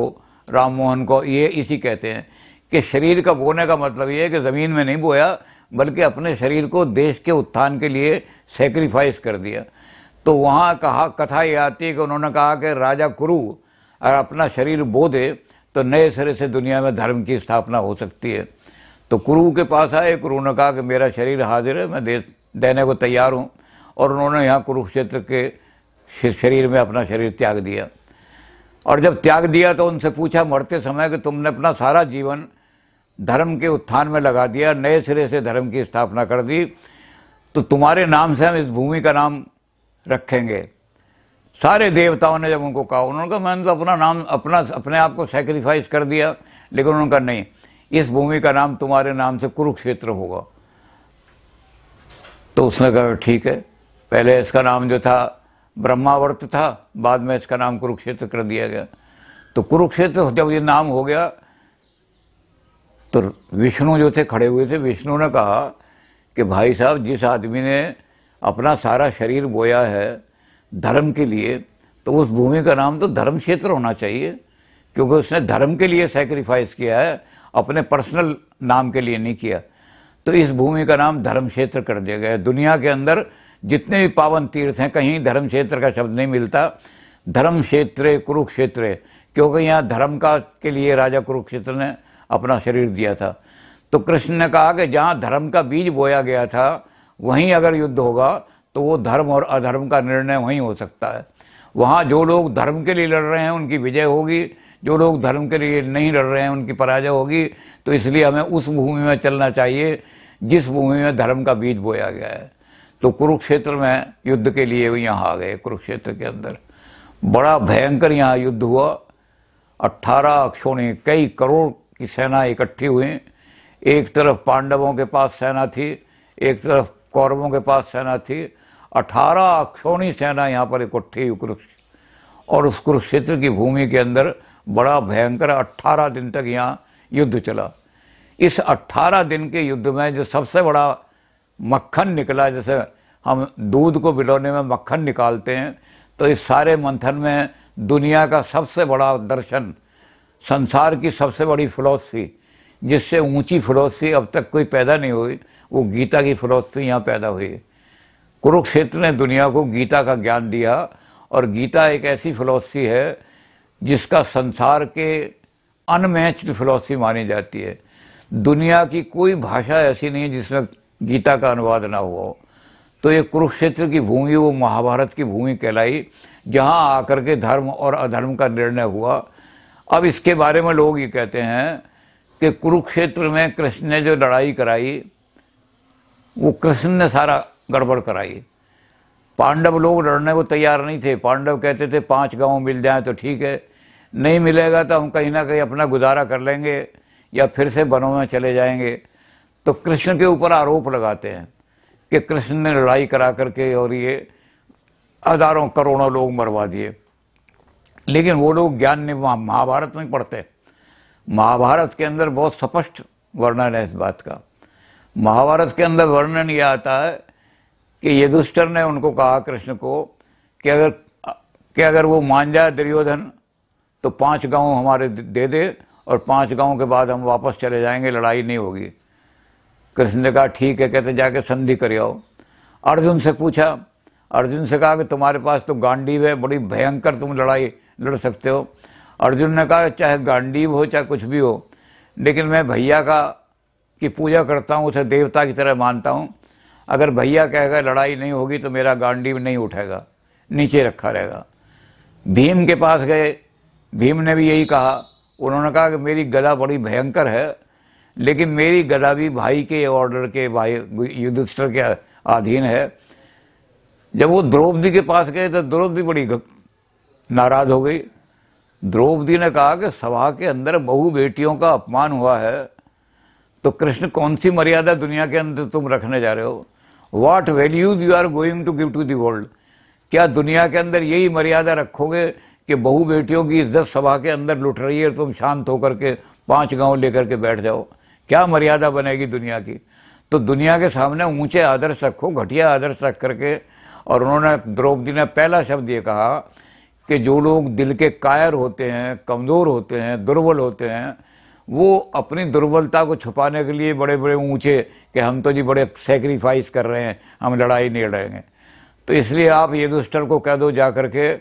राम मोहन को ये इसी कहते हैं कि शरीर का बोने का मतलब ये है कि ज़मीन में नहीं बोया बल्कि अपने शरीर को देश के उत्थान के लिए सेक्रीफाइस कर दिया तो वहाँ कहा कथा ये आती है कि उन्होंने कहा कि राजा कुरु अगर अपना शरीर बो दे तो नए सिरे से दुनिया में धर्म की स्थापना हो सकती है तो कुरु के पास आए कुरु ने कहा कि मेरा शरीर हाजिर है मैं देश देने को तैयार हूँ और उन्होंने यहाँ कुरुक्षेत्र के शरीर में अपना शरीर त्याग दिया और जब त्याग दिया तो उनसे पूछा मरते समय कि तुमने अपना सारा जीवन धर्म के उत्थान में लगा दिया नए सिरे से धर्म की स्थापना कर दी तो तुम्हारे नाम से हम इस भूमि का नाम रखेंगे सारे देवताओं ने जब उनको कहा उन्होंने कहा मैंने तो अपना नाम अपना अपने आप को सेक्रीफाइस कर दिया लेकिन उन्होंने कहा नहीं इस भूमि का नाम तुम्हारे नाम से कुरुक्षेत्र होगा तो उसने कहा ठीक है पहले इसका नाम जो था ब्रह्मावर्त था बाद में इसका नाम कुरुक्षेत्र कर दिया गया तो कुरुक्षेत्र जब ये नाम हो गया तो विष्णु जो थे खड़े हुए थे विष्णु ने कहा कि भाई साहब जिस आदमी ने अपना सारा शरीर बोया है धर्म के लिए तो उस भूमि का नाम तो धर्म क्षेत्र होना चाहिए क्योंकि उसने धर्म के लिए सेक्रीफाइस किया है अपने पर्सनल नाम के लिए नहीं किया तो इस भूमि का नाम धर्म क्षेत्र कर दिया गया है दुनिया के अंदर जितने भी पावन तीर्थ हैं कहीं धर्म क्षेत्र का शब्द नहीं मिलता धर्म क्षेत्र कुरुक्षेत्र क्योंकि यहाँ धर्म का के लिए राजा कुरुक्षेत्र ने अपना शरीर दिया था तो कृष्ण ने कहा कि जहाँ धर्म का बीज बोया गया था वहीं अगर युद्ध होगा तो वो धर्म और अधर्म का निर्णय वहीं हो सकता है वहाँ जो लोग धर्म के लिए लड़ रहे हैं उनकी विजय होगी जो लोग धर्म के लिए नहीं लड़ रहे हैं उनकी पराजय होगी तो इसलिए हमें उस भूमि में चलना चाहिए जिस भूमि में धर्म का बीज बोया गया है तो कुरुक्षेत्र में युद्ध के लिए यहाँ आ गए कुरुक्षेत्र के अंदर बड़ा भयंकर यहाँ युद्ध हुआ अट्ठारह अक्षोणी कई करोड़ की सेना इकट्ठी हुई एक तरफ पांडवों के पास सेना थी एक तरफ कौरवों के पास सेना थी अठारह अक्षोणी सेना यहाँ पर इकट्ठी हुई कुरुक्ष और उस कुरुक्षेत्र की भूमि के अंदर बड़ा भयंकर अट्ठारह दिन तक यहाँ युद्ध चला इस अट्ठारह दिन के युद्ध में जो सबसे बड़ा मक्खन निकला जैसे हम दूध को बिलोने में मक्खन निकालते हैं तो इस सारे मंथन में दुनिया का सबसे बड़ा दर्शन संसार की सबसे बड़ी फिलोसफी जिससे ऊंची फिलोसफी अब तक कोई पैदा नहीं हुई वो गीता की फिलोसफी यहाँ पैदा हुई कुरुक्षेत्र ने दुनिया को गीता का ज्ञान दिया और गीता एक ऐसी फिलोसफी है जिसका संसार के अनमैच्ड फिलोसफी मानी जाती है दुनिया की कोई भाषा ऐसी नहीं है जिसमें गीता का अनुवाद ना हुआ हो तो ये कुरुक्षेत्र की भूमि वो महाभारत की भूमि कहलाई जहाँ आकर के धर्म और अधर्म का निर्णय हुआ अब इसके बारे में लोग ये कहते हैं कि कुरुक्षेत्र में कृष्ण ने जो लड़ाई कराई वो कृष्ण ने सारा गड़बड़ कराई पांडव लोग लड़ने को तैयार नहीं थे पांडव कहते थे पांच गांव मिल जाए तो ठीक है नहीं मिलेगा तो हम कहीं ना कहीं अपना गुजारा कर लेंगे या फिर से वनों में चले जाएंगे तो कृष्ण के ऊपर आरोप लगाते हैं कि कृष्ण ने लड़ाई करा करके और ये हजारों करोड़ों लोग मरवा दिए लेकिन वो लोग ज्ञान ने महाभारत में पढ़ते महाभारत के अंदर बहुत स्पष्ट वर्णन है इस बात का महाभारत के अंदर वर्णन यह आता है कि यदुष्टर ने उनको कहा कृष्ण को कि अगर कि अगर वो मान जाए दुर्योधन तो पांच गांव हमारे दे दे और पांच गांव के बाद हम वापस चले जाएंगे लड़ाई नहीं होगी कृष्ण ने कहा ठीक है कहते जाके संधि कर आओ अर्जुन से पूछा अर्जुन से कहा कि तुम्हारे पास तो गांडीव है बड़ी भयंकर तुम लड़ाई लड़ सकते हो अर्जुन ने कहा चाहे गांडीव हो चाहे कुछ भी हो लेकिन मैं भैया का की पूजा करता हूँ उसे देवता की तरह मानता हूँ अगर भैया कहेगा लड़ाई नहीं होगी तो मेरा गांडीव नहीं उठेगा नीचे रखा रहेगा भीम के पास गए भीम ने भी यही कहा उन्होंने कहा कि मेरी गला बड़ी भयंकर है लेकिन मेरी गदा भी भाई के ऑर्डर के भाई युधिष्ठर के अधीन है जब वो द्रौपदी के पास गए तो द्रौपदी बड़ी नाराज हो गई द्रौपदी ने कहा कि सभा के अंदर बहु बेटियों का अपमान हुआ है तो कृष्ण कौन सी मर्यादा दुनिया के अंदर तुम रखने जा रहे हो what values you are going to give to the world क्या दुनिया के अंदर यही मर्यादा रखोगे कि बहु बेटियों की इज्जत सभा के अंदर लुट रही है तुम शांत होकर के पांच गांव लेकर के बैठ जाओ क्या मर्यादा बनेगी दुनिया की तो दुनिया के सामने ऊंचे आदर्श रखो घटिया आदर्श रख करके और उन्होंने द्रौपदी ने पहला शब्द ये कहा कि जो लोग दिल के कायर होते हैं कमज़ोर होते हैं दुर्बल होते हैं वो अपनी दुर्बलता को छुपाने के लिए बड़े बड़े ऊंचे कि हम तो जी बड़े सेक्रीफाइस कर रहे हैं हम लड़ाई नहीं लड़ेंगे तो इसलिए आप ये दुष्टर को कह दो जा कर के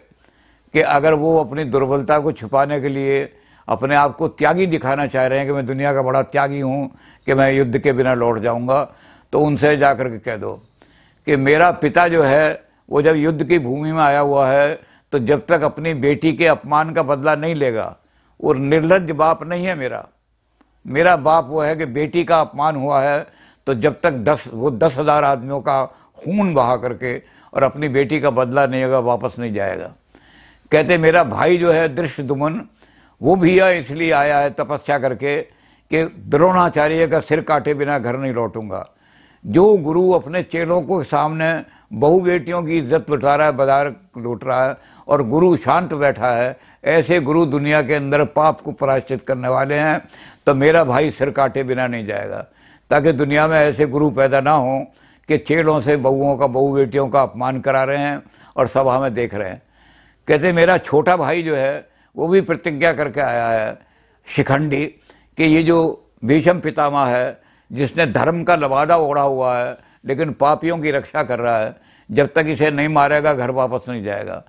कि अगर वो अपनी दुर्बलता को छुपाने के लिए अपने आप को त्यागी दिखाना चाह रहे हैं कि मैं दुनिया का बड़ा त्यागी हूँ कि मैं युद्ध के बिना लौट जाऊँगा तो उनसे जा कर के कह दो कि मेरा पिता जो है वो जब युद्ध की भूमि में आया हुआ है तो जब तक अपनी बेटी के अपमान का बदला नहीं लेगा और निर्लज बाप नहीं है मेरा मेरा बाप वो है कि बेटी का अपमान हुआ है तो जब तक दस वो दस हज़ार आदमियों का खून बहा करके और अपनी बेटी का बदला नहीं होगा वापस नहीं जाएगा कहते मेरा भाई जो है दृश्य दुमन वो भैया इसलिए आया है तपस्या करके कि द्रोणाचार्य का सिर काटे बिना घर नहीं लौटूंगा जो गुरु अपने चेलों को सामने बहु बेटियों की इज्जत लुटा रहा है बाजार लूट रहा है और गुरु शांत बैठा है ऐसे गुरु दुनिया के अंदर पाप को पराश्चित करने वाले हैं तो मेरा भाई सिर काटे बिना नहीं जाएगा ताकि दुनिया में ऐसे गुरु पैदा ना हों कि चेलों से बहुओं का बहु बेटियों का अपमान करा रहे हैं और सभा में देख रहे हैं कहते मेरा छोटा भाई जो है वो भी प्रतिज्ञा करके आया है शिखंडी कि ये जो भीषम पितामह है जिसने धर्म का लबादा ओढ़ा हुआ है लेकिन पापियों की रक्षा कर रहा है जब तक इसे नहीं मारेगा घर वापस नहीं जाएगा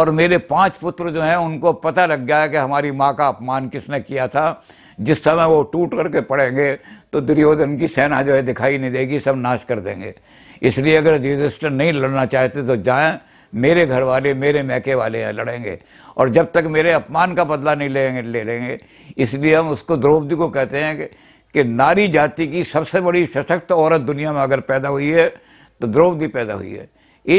और मेरे पांच पुत्र जो हैं उनको पता लग गया है कि हमारी माँ का अपमान किसने किया था जिस समय वो टूट करके पड़ेंगे तो दुर्योधन की सेना जो है दिखाई नहीं देगी सब नाश कर देंगे इसलिए अगर युधिष्ठिर नहीं लड़ना चाहते तो जाएं मेरे घर वाले मेरे मैके वाले हैं लड़ेंगे और जब तक मेरे अपमान का बदला नहीं लेंगे ले लेंगे इसलिए हम उसको द्रौपदी को कहते हैं कि, कि नारी जाति की सबसे बड़ी सशक्त औरत दुनिया में अगर पैदा हुई है तो द्रौपदी पैदा हुई है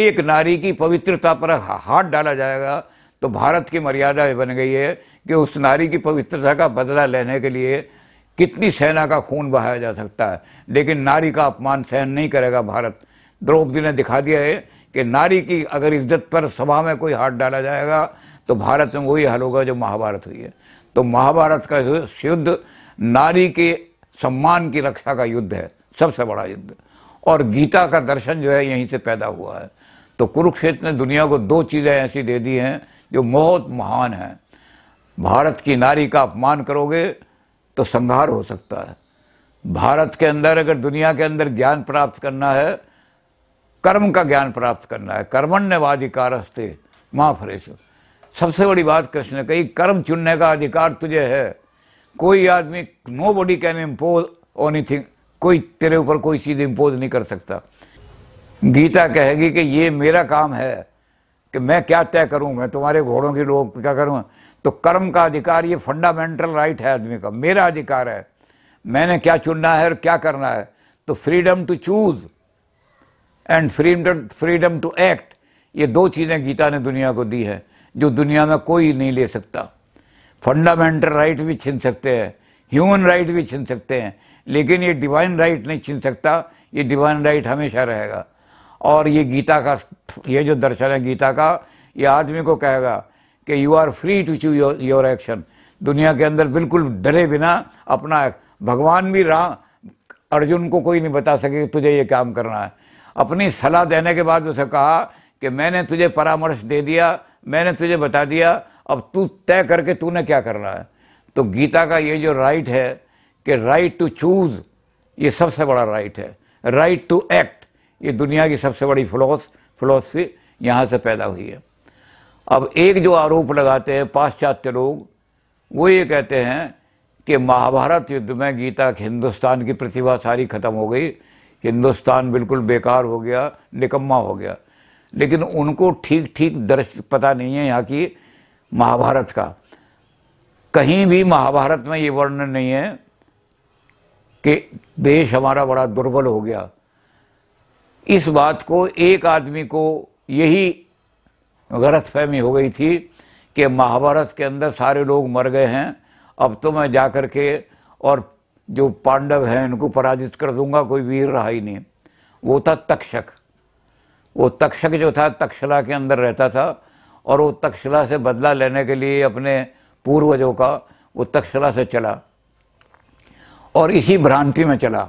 एक नारी की पवित्रता पर हाथ डाला जाएगा तो भारत की मर्यादा बन गई है कि उस नारी की पवित्रता का बदला लेने के लिए कितनी सेना का खून बहाया जा सकता है लेकिन नारी का अपमान सहन नहीं करेगा भारत द्रौपदी ने दिखा दिया है कि नारी की अगर इज्जत पर सभा में कोई हाथ डाला जाएगा तो भारत में वही हल होगा जो महाभारत हुई है तो महाभारत का युद्ध नारी के सम्मान की रक्षा का युद्ध है सबसे बड़ा युद्ध और गीता का दर्शन जो है यहीं से पैदा हुआ है तो कुरुक्षेत्र ने दुनिया को दो चीज़ें ऐसी दे दी हैं जो बहुत महान हैं भारत की नारी का अपमान करोगे तो संहार हो सकता है भारत के अंदर अगर दुनिया के अंदर ज्ञान प्राप्त करना है कर्म का ज्ञान प्राप्त करना है कर्मण्यवाधिकार हस्ते फ्रेश सबसे बड़ी बात कृष्ण ने कही कर्म चुनने का अधिकार तुझे है कोई आदमी nobody can impose any thing कोई तेरे ऊपर कोई चीज़ इम्पोज नहीं कर सकता गीता कहेगी कि ये मेरा काम है कि मैं क्या तय करूं मैं तुम्हारे घोड़ों की लोग क्या करूं तो कर्म का अधिकार ये फंडामेंटल राइट है आदमी का मेरा अधिकार है मैंने क्या चुनना है और क्या करना है तो freedom to choose and freedom freedom to act ये दो चीज़ें गीता ने दुनिया को दी है जो दुनिया में कोई नहीं ले सकता फंडामेंटल राइट भी छीन सकते हैं ह्यूमन राइट भी छीन सकते हैं लेकिन ये डिवाइन राइट नहीं छीन सकता ये डिवाइन राइट हमेशा रहेगा और ये गीता का ये जो दर्शन है गीता का ये आदमी को कहेगा कि you are free to choose your action दुनिया के अंदर बिल्कुल डरे बिना अपना भगवान भी राम अर्जुन को कोई नहीं बता सके तुझे ये काम करना है अपनी सलाह देने के बाद उसे कहा कि मैंने तुझे परामर्श दे दिया मैंने तुझे बता दिया अब तू तय करके तूने क्या करना है तो गीता का ये जो राइट है कि राइट टू चूज़ ये सबसे बड़ा राइट है राइट टू एक्ट ये दुनिया की सबसे बड़ी फिलोस फिलोसफी यहाँ से पैदा हुई है अब एक जो आरोप लगाते हैं पाश्चात्य लोग वो ये कहते हैं कि महाभारत युद्ध में गीता हिंदुस्तान की प्रतिभा सारी खत्म हो गई हिंदुस्तान बिल्कुल बेकार हो गया निकम्मा हो गया लेकिन उनको ठीक ठीक दृश्य पता नहीं है यहाँ की महाभारत का कहीं भी महाभारत में ये वर्णन नहीं है कि देश हमारा बड़ा दुर्बल हो गया इस बात को एक आदमी को यही गलतफहमी हो गई थी कि महाभारत के अंदर सारे लोग मर गए हैं अब तो मैं जा कर के और जो पांडव हैं इनको पराजित कर दूंगा कोई वीर रहा ही नहीं वो था तक्षक वो तक्षक जो था तक्षला के अंदर रहता था और वो तक्षला से बदला लेने के लिए अपने पूर्वजों का वो तक्षला से चला और इसी भ्रांति में चला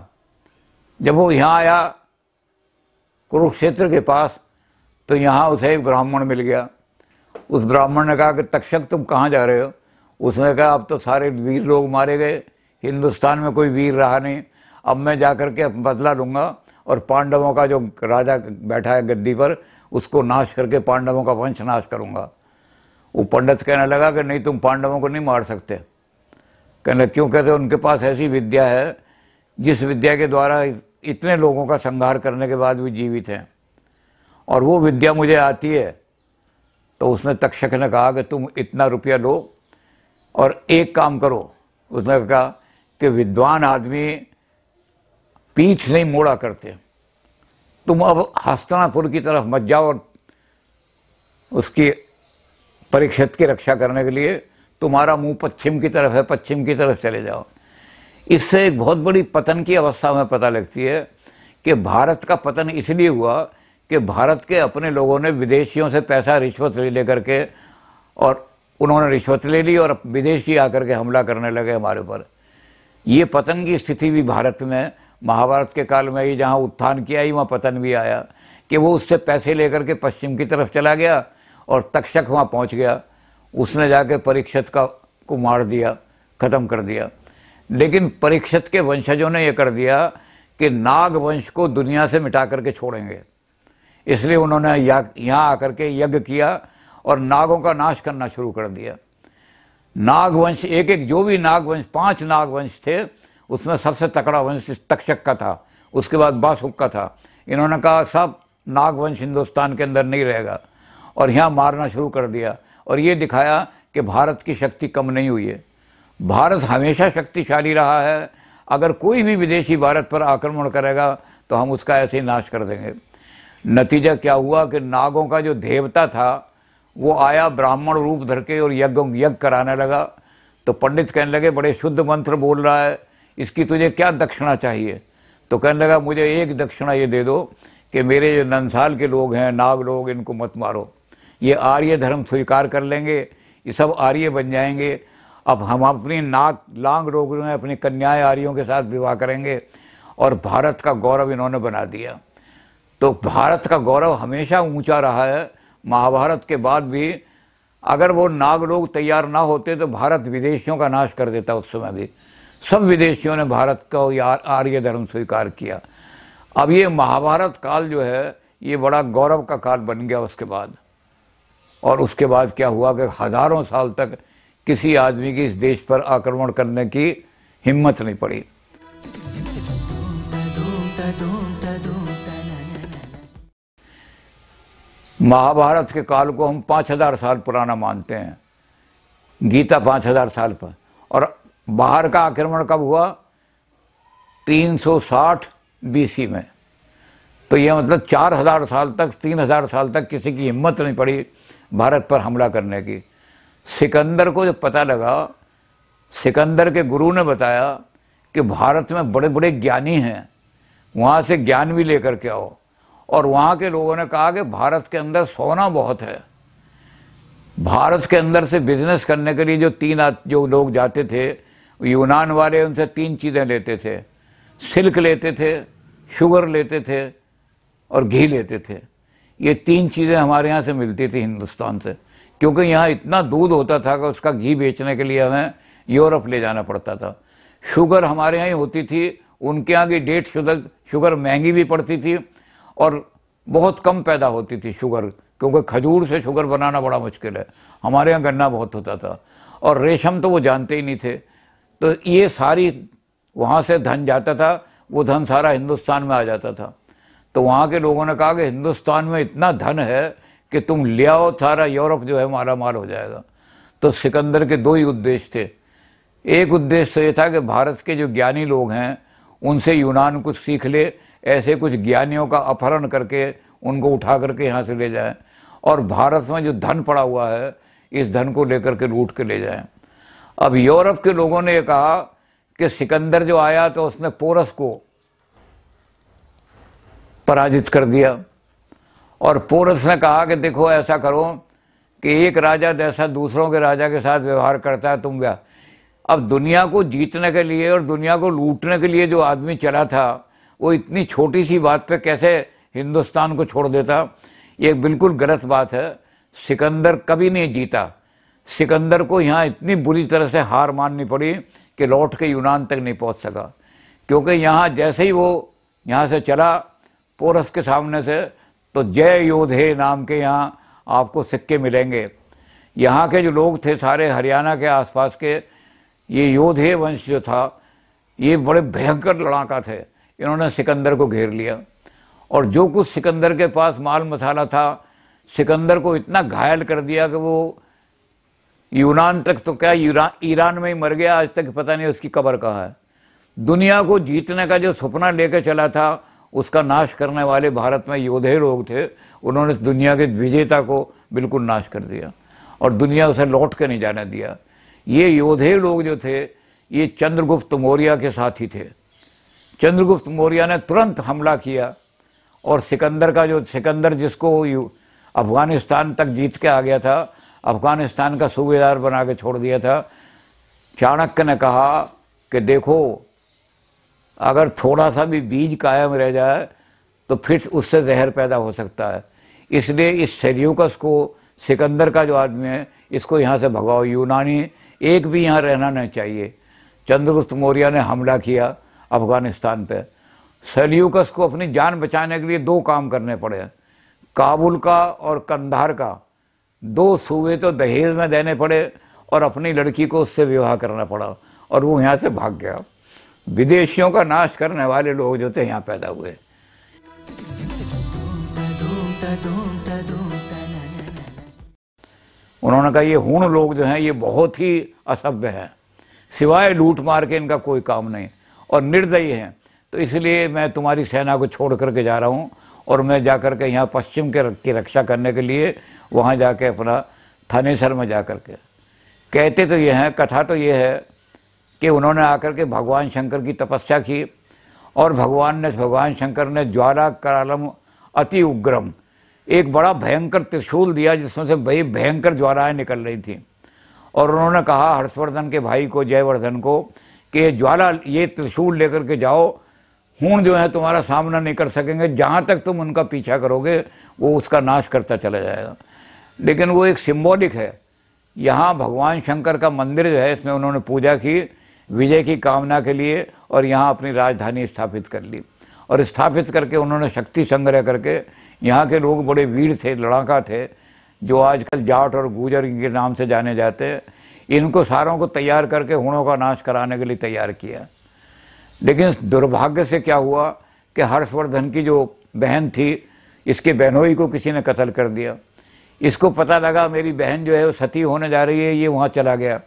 जब वो यहाँ आया कुरुक्षेत्र के पास तो यहाँ उसे एक ब्राह्मण मिल गया उस ब्राह्मण ने कहा कि तक्षक तुम कहाँ जा रहे हो उसने कहा अब तो सारे वीर लोग मारे गए हिंदुस्तान में कोई वीर रहा नहीं अब मैं जा कर के बदला लूँगा और पांडवों का जो राजा बैठा है गद्दी पर उसको नाश करके पांडवों का वंश नाश करूँगा वो पंडित कहने लगा कि नहीं तुम पांडवों को नहीं मार सकते कहने क्यों कहते उनके पास ऐसी विद्या है जिस विद्या के द्वारा इतने लोगों का संहार करने के बाद भी जीवित हैं और वो विद्या मुझे आती है तो उसने तक्षक ने कहा कि तुम इतना रुपया लो और एक काम करो उसने कहा कि विद्वान आदमी पीठ नहीं मोड़ा करते तुम अब हस्तनापुर की तरफ मत जाओ और उसकी परीक्षित की रक्षा करने के लिए तुम्हारा मुंह पश्चिम की तरफ है पश्चिम की तरफ चले जाओ इससे एक बहुत बड़ी पतन की अवस्था में पता लगती है कि भारत का पतन इसलिए हुआ कि भारत के अपने लोगों ने विदेशियों से पैसा रिश्वत ले लेकर के और उन्होंने रिश्वत ले ली और विदेशी आकर के हमला करने लगे हमारे ऊपर ये पतन की स्थिति भी भारत में महाभारत के काल में ही जहाँ उत्थान किया ही वहाँ पतन भी आया कि वो उससे पैसे लेकर के पश्चिम की तरफ चला गया और तक्षक वहाँ पहुँच गया उसने जाके परीक्षित का को मार दिया ख़त्म कर दिया लेकिन परीक्षित के वंशजों ने यह कर दिया कि नाग वंश को दुनिया से मिटा करके छोड़ेंगे इसलिए उन्होंने यहाँ आकर के यज्ञ किया और नागों का नाश करना शुरू कर दिया नागवंश एक एक जो भी नागवंश पांच नागवंश थे उसमें सबसे तकड़ा वंश तक्षक का था उसके बाद बासुक का था इन्होंने कहा सब नागवंश हिंदुस्तान के अंदर नहीं रहेगा और यहाँ मारना शुरू कर दिया और ये दिखाया कि भारत की शक्ति कम नहीं हुई है भारत हमेशा शक्तिशाली रहा है अगर कोई भी विदेशी भारत पर आक्रमण करेगा तो हम उसका ऐसे ही नाश कर देंगे नतीजा क्या हुआ कि नागों का जो देवता था वो आया ब्राह्मण रूप धर के और यज्ञ यज्ञ कराने लगा तो पंडित कहने लगे बड़े शुद्ध मंत्र बोल रहा है इसकी तुझे क्या दक्षिणा चाहिए तो कहने लगा मुझे एक दक्षिणा ये दे दो कि मेरे जो नंसाल के लोग हैं नाग लोग इनको मत मारो ये आर्य धर्म स्वीकार कर लेंगे ये सब आर्य बन जाएंगे अब हम अपनी नाग लांग रोग हैं अपनी कन्याएं आर्यों के साथ विवाह करेंगे और भारत का गौरव इन्होंने बना दिया तो भारत का गौरव हमेशा ऊंचा रहा है महाभारत के बाद भी अगर वो नाग लोग तैयार ना होते तो भारत विदेशियों का नाश कर देता उस समय भी सब विदेशियों ने भारत का आर्य धर्म स्वीकार किया अब ये महाभारत काल जो है ये बड़ा गौरव का काल बन गया उसके बाद और उसके बाद क्या हुआ कि हज़ारों साल तक किसी आदमी की इस देश पर आक्रमण करने की हिम्मत नहीं पड़ी महाभारत के काल को हम पाँच हज़ार साल पुराना मानते हैं गीता पाँच हज़ार साल पर और बाहर का आक्रमण कब हुआ 360 बीसी में तो यह मतलब चार हज़ार साल तक तीन हज़ार साल तक किसी की हिम्मत नहीं पड़ी भारत पर हमला करने की सिकंदर को जब पता लगा सिकंदर के गुरु ने बताया कि भारत में बड़े बड़े ज्ञानी हैं वहाँ से ज्ञान भी लेकर के आओ और वहाँ के लोगों ने कहा कि भारत के अंदर सोना बहुत है भारत के अंदर से बिजनेस करने के लिए जो तीन जो लोग जाते थे यूनान वाले उनसे तीन चीज़ें लेते थे सिल्क लेते थे शुगर लेते थे और घी लेते थे ये तीन चीज़ें हमारे यहाँ से मिलती थी हिंदुस्तान से क्योंकि यहाँ इतना दूध होता था कि उसका घी बेचने के लिए हमें यूरोप ले जाना पड़ता था शुगर हमारे यहाँ ही होती थी उनके यहाँ की डेट शुगर शुगर महंगी भी पड़ती थी और बहुत कम पैदा होती थी शुगर क्योंकि खजूर से शुगर बनाना बड़ा मुश्किल है हमारे यहाँ गन्ना बहुत होता था और रेशम तो वो जानते ही नहीं थे तो ये सारी वहाँ से धन जाता था वो धन सारा हिंदुस्तान में आ जाता था तो वहाँ के लोगों ने कहा कि हिंदुस्तान में इतना धन है कि तुम ले आओ सारा यूरोप जो है मारा माल हो जाएगा तो सिकंदर के दो ही उद्देश्य थे एक उद्देश्य तो ये था कि भारत के जो ज्ञानी लोग हैं उनसे यूनान कुछ सीख ले ऐसे कुछ ज्ञानियों का अपहरण करके उनको उठा करके यहाँ से ले जाएं और भारत में जो धन पड़ा हुआ है इस धन को लेकर के लूट के ले जाएं अब यूरोप के लोगों ने कहा कि सिकंदर जो आया तो उसने पोरस को पराजित कर दिया और पोरस ने कहा कि देखो ऐसा करो कि एक राजा जैसा दूसरों के राजा के साथ व्यवहार करता है तुम अब दुनिया को जीतने के लिए और दुनिया को लूटने के लिए जो आदमी चला था वो इतनी छोटी सी बात पे कैसे हिंदुस्तान को छोड़ देता ये बिल्कुल गलत बात है सिकंदर कभी नहीं जीता सिकंदर को यहाँ इतनी बुरी तरह से हार माननी पड़ी कि लौट के यूनान तक नहीं पहुँच सका क्योंकि यहाँ जैसे ही वो यहाँ से चला पोरस के सामने से तो जय योधे नाम के यहाँ आपको सिक्के मिलेंगे यहाँ के जो लोग थे सारे हरियाणा के आसपास के ये योधे वंश जो था ये बड़े भयंकर लड़ाका थे इन्होंने सिकंदर को घेर लिया और जो कुछ सिकंदर के पास माल मसाला था सिकंदर को इतना घायल कर दिया कि वो यूनान तक तो क्या ईरान में ही मर गया आज तक पता नहीं उसकी कबर कहाँ है दुनिया को जीतने का जो सपना लेकर चला था उसका नाश करने वाले भारत में योद्धे लोग थे उन्होंने दुनिया के विजेता को बिल्कुल नाश कर दिया और दुनिया उसे लौट के नहीं जाने दिया ये योद्धे लोग जो थे ये चंद्रगुप्त मौर्य के साथ ही थे चंद्रगुप्त मौर्य ने तुरंत हमला किया और सिकंदर का जो सिकंदर जिसको अफगानिस्तान तक जीत के आ गया था अफगानिस्तान का सूबेदार बना के छोड़ दिया था चाणक्य ने कहा कि देखो अगर थोड़ा सा भी बीज कायम रह जाए तो फिर उससे जहर पैदा हो सकता है इसलिए इस सेल्यूकस को सिकंदर का जो आदमी है इसको यहाँ से भगाओ यूनानी एक भी यहाँ रहना नहीं चाहिए चंद्रगुप्त मौर्य ने हमला किया अफ़गानिस्तान पे सेल्यूकस को अपनी जान बचाने के लिए दो काम करने पड़े काबुल का और कंधार का दो सूबे तो दहेज में देने पड़े और अपनी लड़की को उससे विवाह करना पड़ा और वो यहाँ से भाग गया विदेशियों का नाश करने वाले लोग जो थे यहाँ पैदा हुए उन्होंने कहा ये हूण लोग जो हैं ये बहुत ही असभ्य हैं सिवाय लूट मार के इनका कोई काम नहीं और निर्दयी हैं तो इसलिए मैं तुम्हारी सेना को छोड़ करके जा रहा हूँ और मैं जा कर के यहाँ पश्चिम के की रक्षा करने के लिए वहाँ जा कर अपना थानेसर में जा कर के कहते तो ये हैं कथा तो ये है कि उन्होंने आकर के भगवान शंकर की तपस्या की और भगवान ने भगवान शंकर ने ज्वाला करालम अति उग्रम एक बड़ा भयंकर त्रिशूल दिया जिसमें से बड़ी भयंकर ज्वालाएँ निकल रही थी और उन्होंने कहा हर्षवर्धन के भाई को जयवर्धन को कि ज्वाला ये त्रिशूल लेकर के जाओ हूं जो है तुम्हारा सामना नहीं कर सकेंगे जहाँ तक तुम उनका पीछा करोगे वो उसका नाश करता चला जाएगा लेकिन वो एक सिम्बोलिक है यहाँ भगवान शंकर का मंदिर जो है इसमें उन्होंने पूजा की विजय की कामना के लिए और यहाँ अपनी राजधानी स्थापित कर ली और स्थापित करके उन्होंने शक्ति संग्रह करके यहाँ के लोग बड़े वीर थे लड़ाका थे जो आजकल जाट और गुजर के नाम से जाने जाते हैं इनको सारों को तैयार करके हुणों का नाश कराने के लिए तैयार किया लेकिन दुर्भाग्य से क्या हुआ कि हर्षवर्धन की जो बहन थी इसके बहनोई को किसी ने कत्ल कर दिया इसको पता लगा मेरी बहन जो है वो सती होने जा रही है ये वहाँ चला गया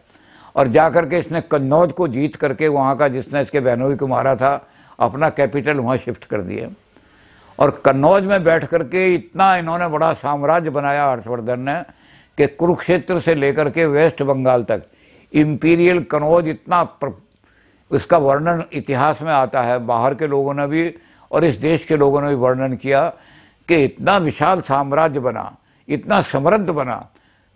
और जा करके इसने कन्नौज को जीत करके वहाँ का जिसने इसके बहनोई को मारा था अपना कैपिटल वहाँ शिफ्ट कर दिया और कन्नौज में बैठ करके इतना इन्होंने बड़ा साम्राज्य बनाया हर्षवर्धन ने कि कुरुक्षेत्र से लेकर के वेस्ट बंगाल तक इम्पीरियल कनौज इतना प्र... उसका वर्णन इतिहास में आता है बाहर के लोगों ने भी और इस देश के लोगों ने भी वर्णन किया कि इतना विशाल साम्राज्य बना इतना समृद्ध बना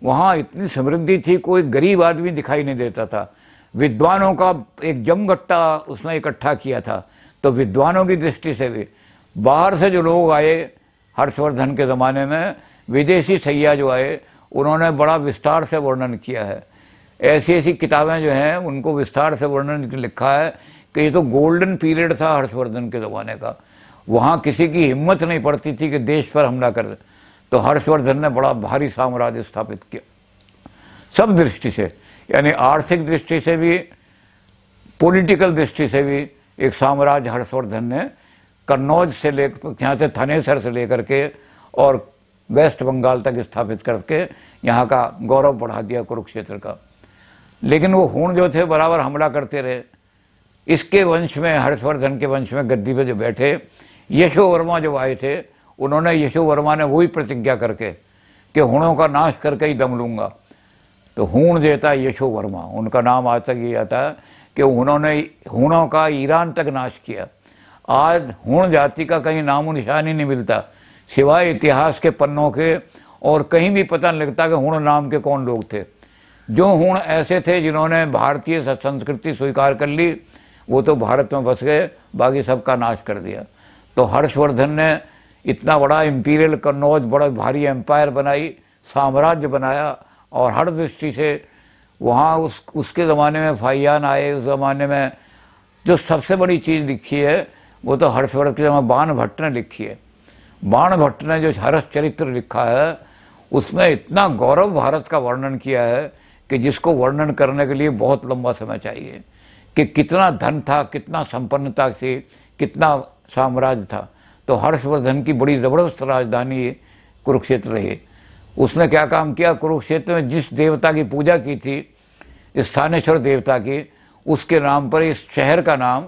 वहाँ इतनी समृद्धि थी कोई गरीब आदमी दिखाई नहीं देता था विद्वानों का एक जमघट्टा उसने इकट्ठा किया था तो विद्वानों की दृष्टि से भी बाहर से जो लोग आए हर्षवर्धन के ज़माने में विदेशी सैया जो आए उन्होंने बड़ा विस्तार से वर्णन किया है ऐसी ऐसी किताबें जो हैं उनको विस्तार से वर्णन लिखा है कि ये तो गोल्डन पीरियड था हर्षवर्धन के ज़माने का वहाँ किसी की हिम्मत नहीं पड़ती थी कि देश पर हमला कर तो हर्षवर्धन ने बड़ा भारी साम्राज्य स्थापित किया सब दृष्टि से यानी आर्थिक दृष्टि से भी पॉलिटिकल दृष्टि से भी एक साम्राज्य हर्षवर्धन ने कन्नौज से ले यहाँ से थनेसर से लेकर के और वेस्ट बंगाल तक स्थापित करके यहाँ का गौरव बढ़ा दिया कुरुक्षेत्र का लेकिन वो हूण जो थे बराबर हमला करते रहे इसके वंश में हर्षवर्धन के वंश में गद्दी पर जो बैठे यशो वर्मा जो आए थे उन्होंने यशो वर्मा ने वही प्रतिज्ञा करके कि हुणों का नाश करके ही दम लूंगा तो हूण देता यशो वर्मा उनका नाम आज तक ये आता है कि उन्होंने हूणों का ईरान तक नाश किया आज हूण जाति का कहीं नामो निशान ही नहीं मिलता सिवाय इतिहास के पन्नों के और कहीं भी पता नहीं लगता कि हूण नाम के कौन लोग थे जो हूण ऐसे थे जिन्होंने भारतीय संस्कृति स्वीकार कर ली वो तो भारत में बस गए बाकी सबका नाश कर दिया तो हर्षवर्धन ने इतना बड़ा इम्पीरियल कन्नौज बड़ा भारी एम्पायर बनाई साम्राज्य बनाया और हर दृष्टि से वहाँ उस उसके ज़माने में फाइयान आए उस ज़माने में जो सबसे बड़ी चीज़ लिखी है वो तो हर्षवर्धन के बान भट्ट ने लिखी है बाण भट्ट ने जो हरस चरित्र लिखा है उसमें इतना गौरव भारत का वर्णन किया है कि जिसको वर्णन करने के लिए बहुत लंबा समय चाहिए कि कितना धन था कितना संपन्नता से कितना साम्राज्य था तो हर्षवर्धन की बड़ी ज़बरदस्त राजधानी कुरुक्षेत्र रही उसने क्या काम किया कुरुक्षेत्र में जिस देवता की पूजा की थी स्थानेश्वर देवता की उसके नाम पर इस शहर का नाम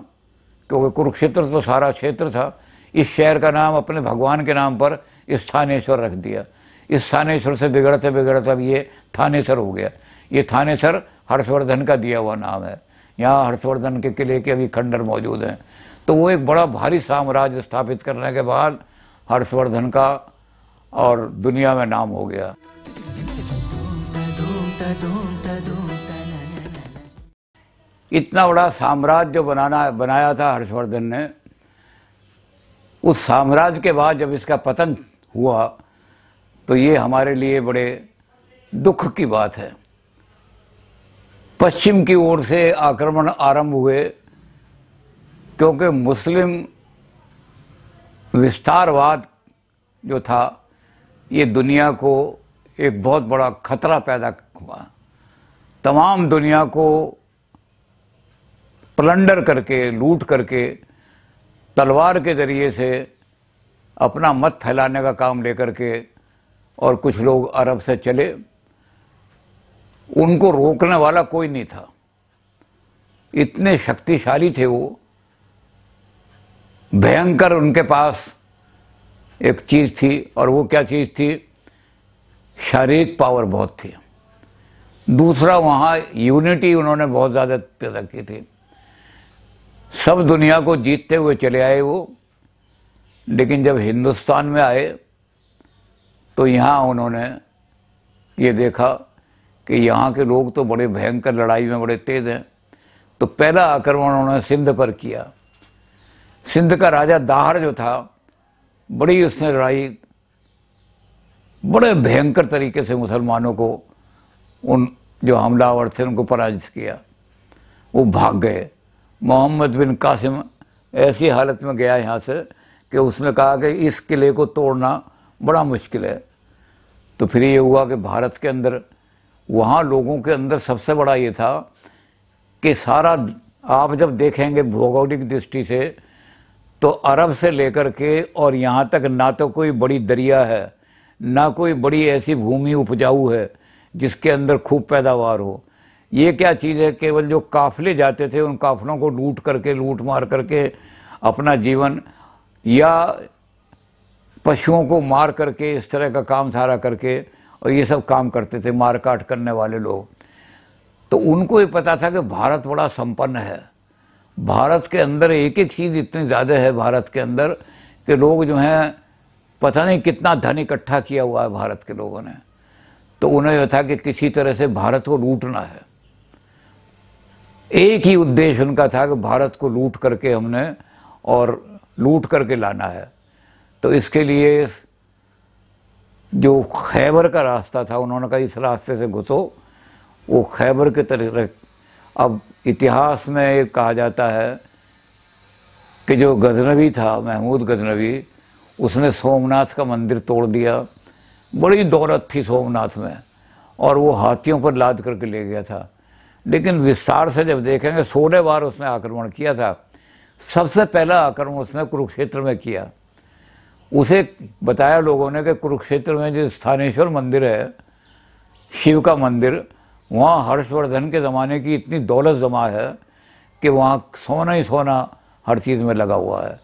क्योंकि कुरुक्षेत्र तो सारा क्षेत्र था इस शहर का नाम अपने भगवान के नाम पर स्थानेश्वर रख दिया इस स्थानेश्वर से बिगड़ते बिगड़ते अब ये थानेसर हो गया ये थानेसर हर्षवर्धन का दिया हुआ नाम है यहाँ हर्षवर्धन के किले के अभी खंडर मौजूद हैं तो वो एक बड़ा भारी साम्राज्य स्थापित करने के बाद हर्षवर्धन का और दुनिया में नाम हो गया इतना बड़ा साम्राज्य बनाना बनाया था हर्षवर्धन ने उस साम्राज्य के बाद जब इसका पतन हुआ तो ये हमारे लिए बड़े दुख की बात है पश्चिम की ओर से आक्रमण आरंभ हुए क्योंकि मुस्लिम विस्तारवाद जो था ये दुनिया को एक बहुत बड़ा खतरा पैदा हुआ तमाम दुनिया को प्लंडर करके लूट करके तलवार के ज़रिए से अपना मत फैलाने का काम लेकर के और कुछ लोग अरब से चले उनको रोकने वाला कोई नहीं था इतने शक्तिशाली थे वो भयंकर उनके पास एक चीज़ थी और वो क्या चीज़ थी शारीरिक पावर बहुत थी दूसरा वहाँ यूनिटी उन्होंने बहुत ज़्यादा पैदा की थी सब दुनिया को जीतते हुए चले आए वो लेकिन जब हिंदुस्तान में आए तो यहाँ उन्होंने ये देखा कि यहाँ के लोग तो बड़े भयंकर लड़ाई में बड़े तेज़ हैं तो पहला आक्रमण उन्होंने सिंध पर किया सिंध का राजा दाहर जो था बड़ी उसने लड़ाई बड़े भयंकर तरीके से मुसलमानों को उन जो हमलावर थे उनको पराजित किया वो भाग गए मोहम्मद बिन कासिम ऐसी हालत में गया यहाँ से कि उसने कहा कि इस किले को तोड़ना बड़ा मुश्किल है तो फिर ये हुआ कि भारत के अंदर वहाँ लोगों के अंदर सबसे बड़ा ये था कि सारा आप जब देखेंगे भौगोलिक दृष्टि से तो अरब से लेकर के और यहाँ तक ना तो कोई बड़ी दरिया है ना कोई बड़ी ऐसी भूमि उपजाऊ है जिसके अंदर खूब पैदावार हो ये क्या चीज़ है केवल जो काफले जाते थे उन काफलों को लूट करके लूट मार करके अपना जीवन या पशुओं को मार करके इस तरह का काम सारा करके और ये सब काम करते थे मार काट करने वाले लोग तो उनको ये पता था कि भारत बड़ा संपन्न है भारत के अंदर एक एक चीज़ इतनी ज़्यादा है भारत के अंदर कि लोग जो हैं पता नहीं कितना धन इकट्ठा किया हुआ है भारत के लोगों ने तो उन्हें यह था कि किसी तरह से भारत को लूटना है एक ही उद्देश्य उनका था कि भारत को लूट करके हमने और लूट करके लाना है तो इसके लिए जो खैबर का रास्ता था उन्होंने कहा इस रास्ते से घुसो वो खैबर के तरह अब इतिहास में एक कहा जाता है कि जो गजनवी था महमूद गजनवी उसने सोमनाथ का मंदिर तोड़ दिया बड़ी दौलत थी सोमनाथ में और वो हाथियों पर लाद करके ले गया था लेकिन विस्तार से जब देखेंगे सोलह बार उसने आक्रमण किया था सबसे पहला आक्रमण उसने कुरुक्षेत्र में किया उसे बताया लोगों ने कि कुरुक्षेत्र में जो स्थानेश्वर मंदिर है शिव का मंदिर वहाँ हर्षवर्धन के ज़माने की इतनी दौलत जमा है कि वहाँ सोना ही सोना हर चीज़ में लगा हुआ है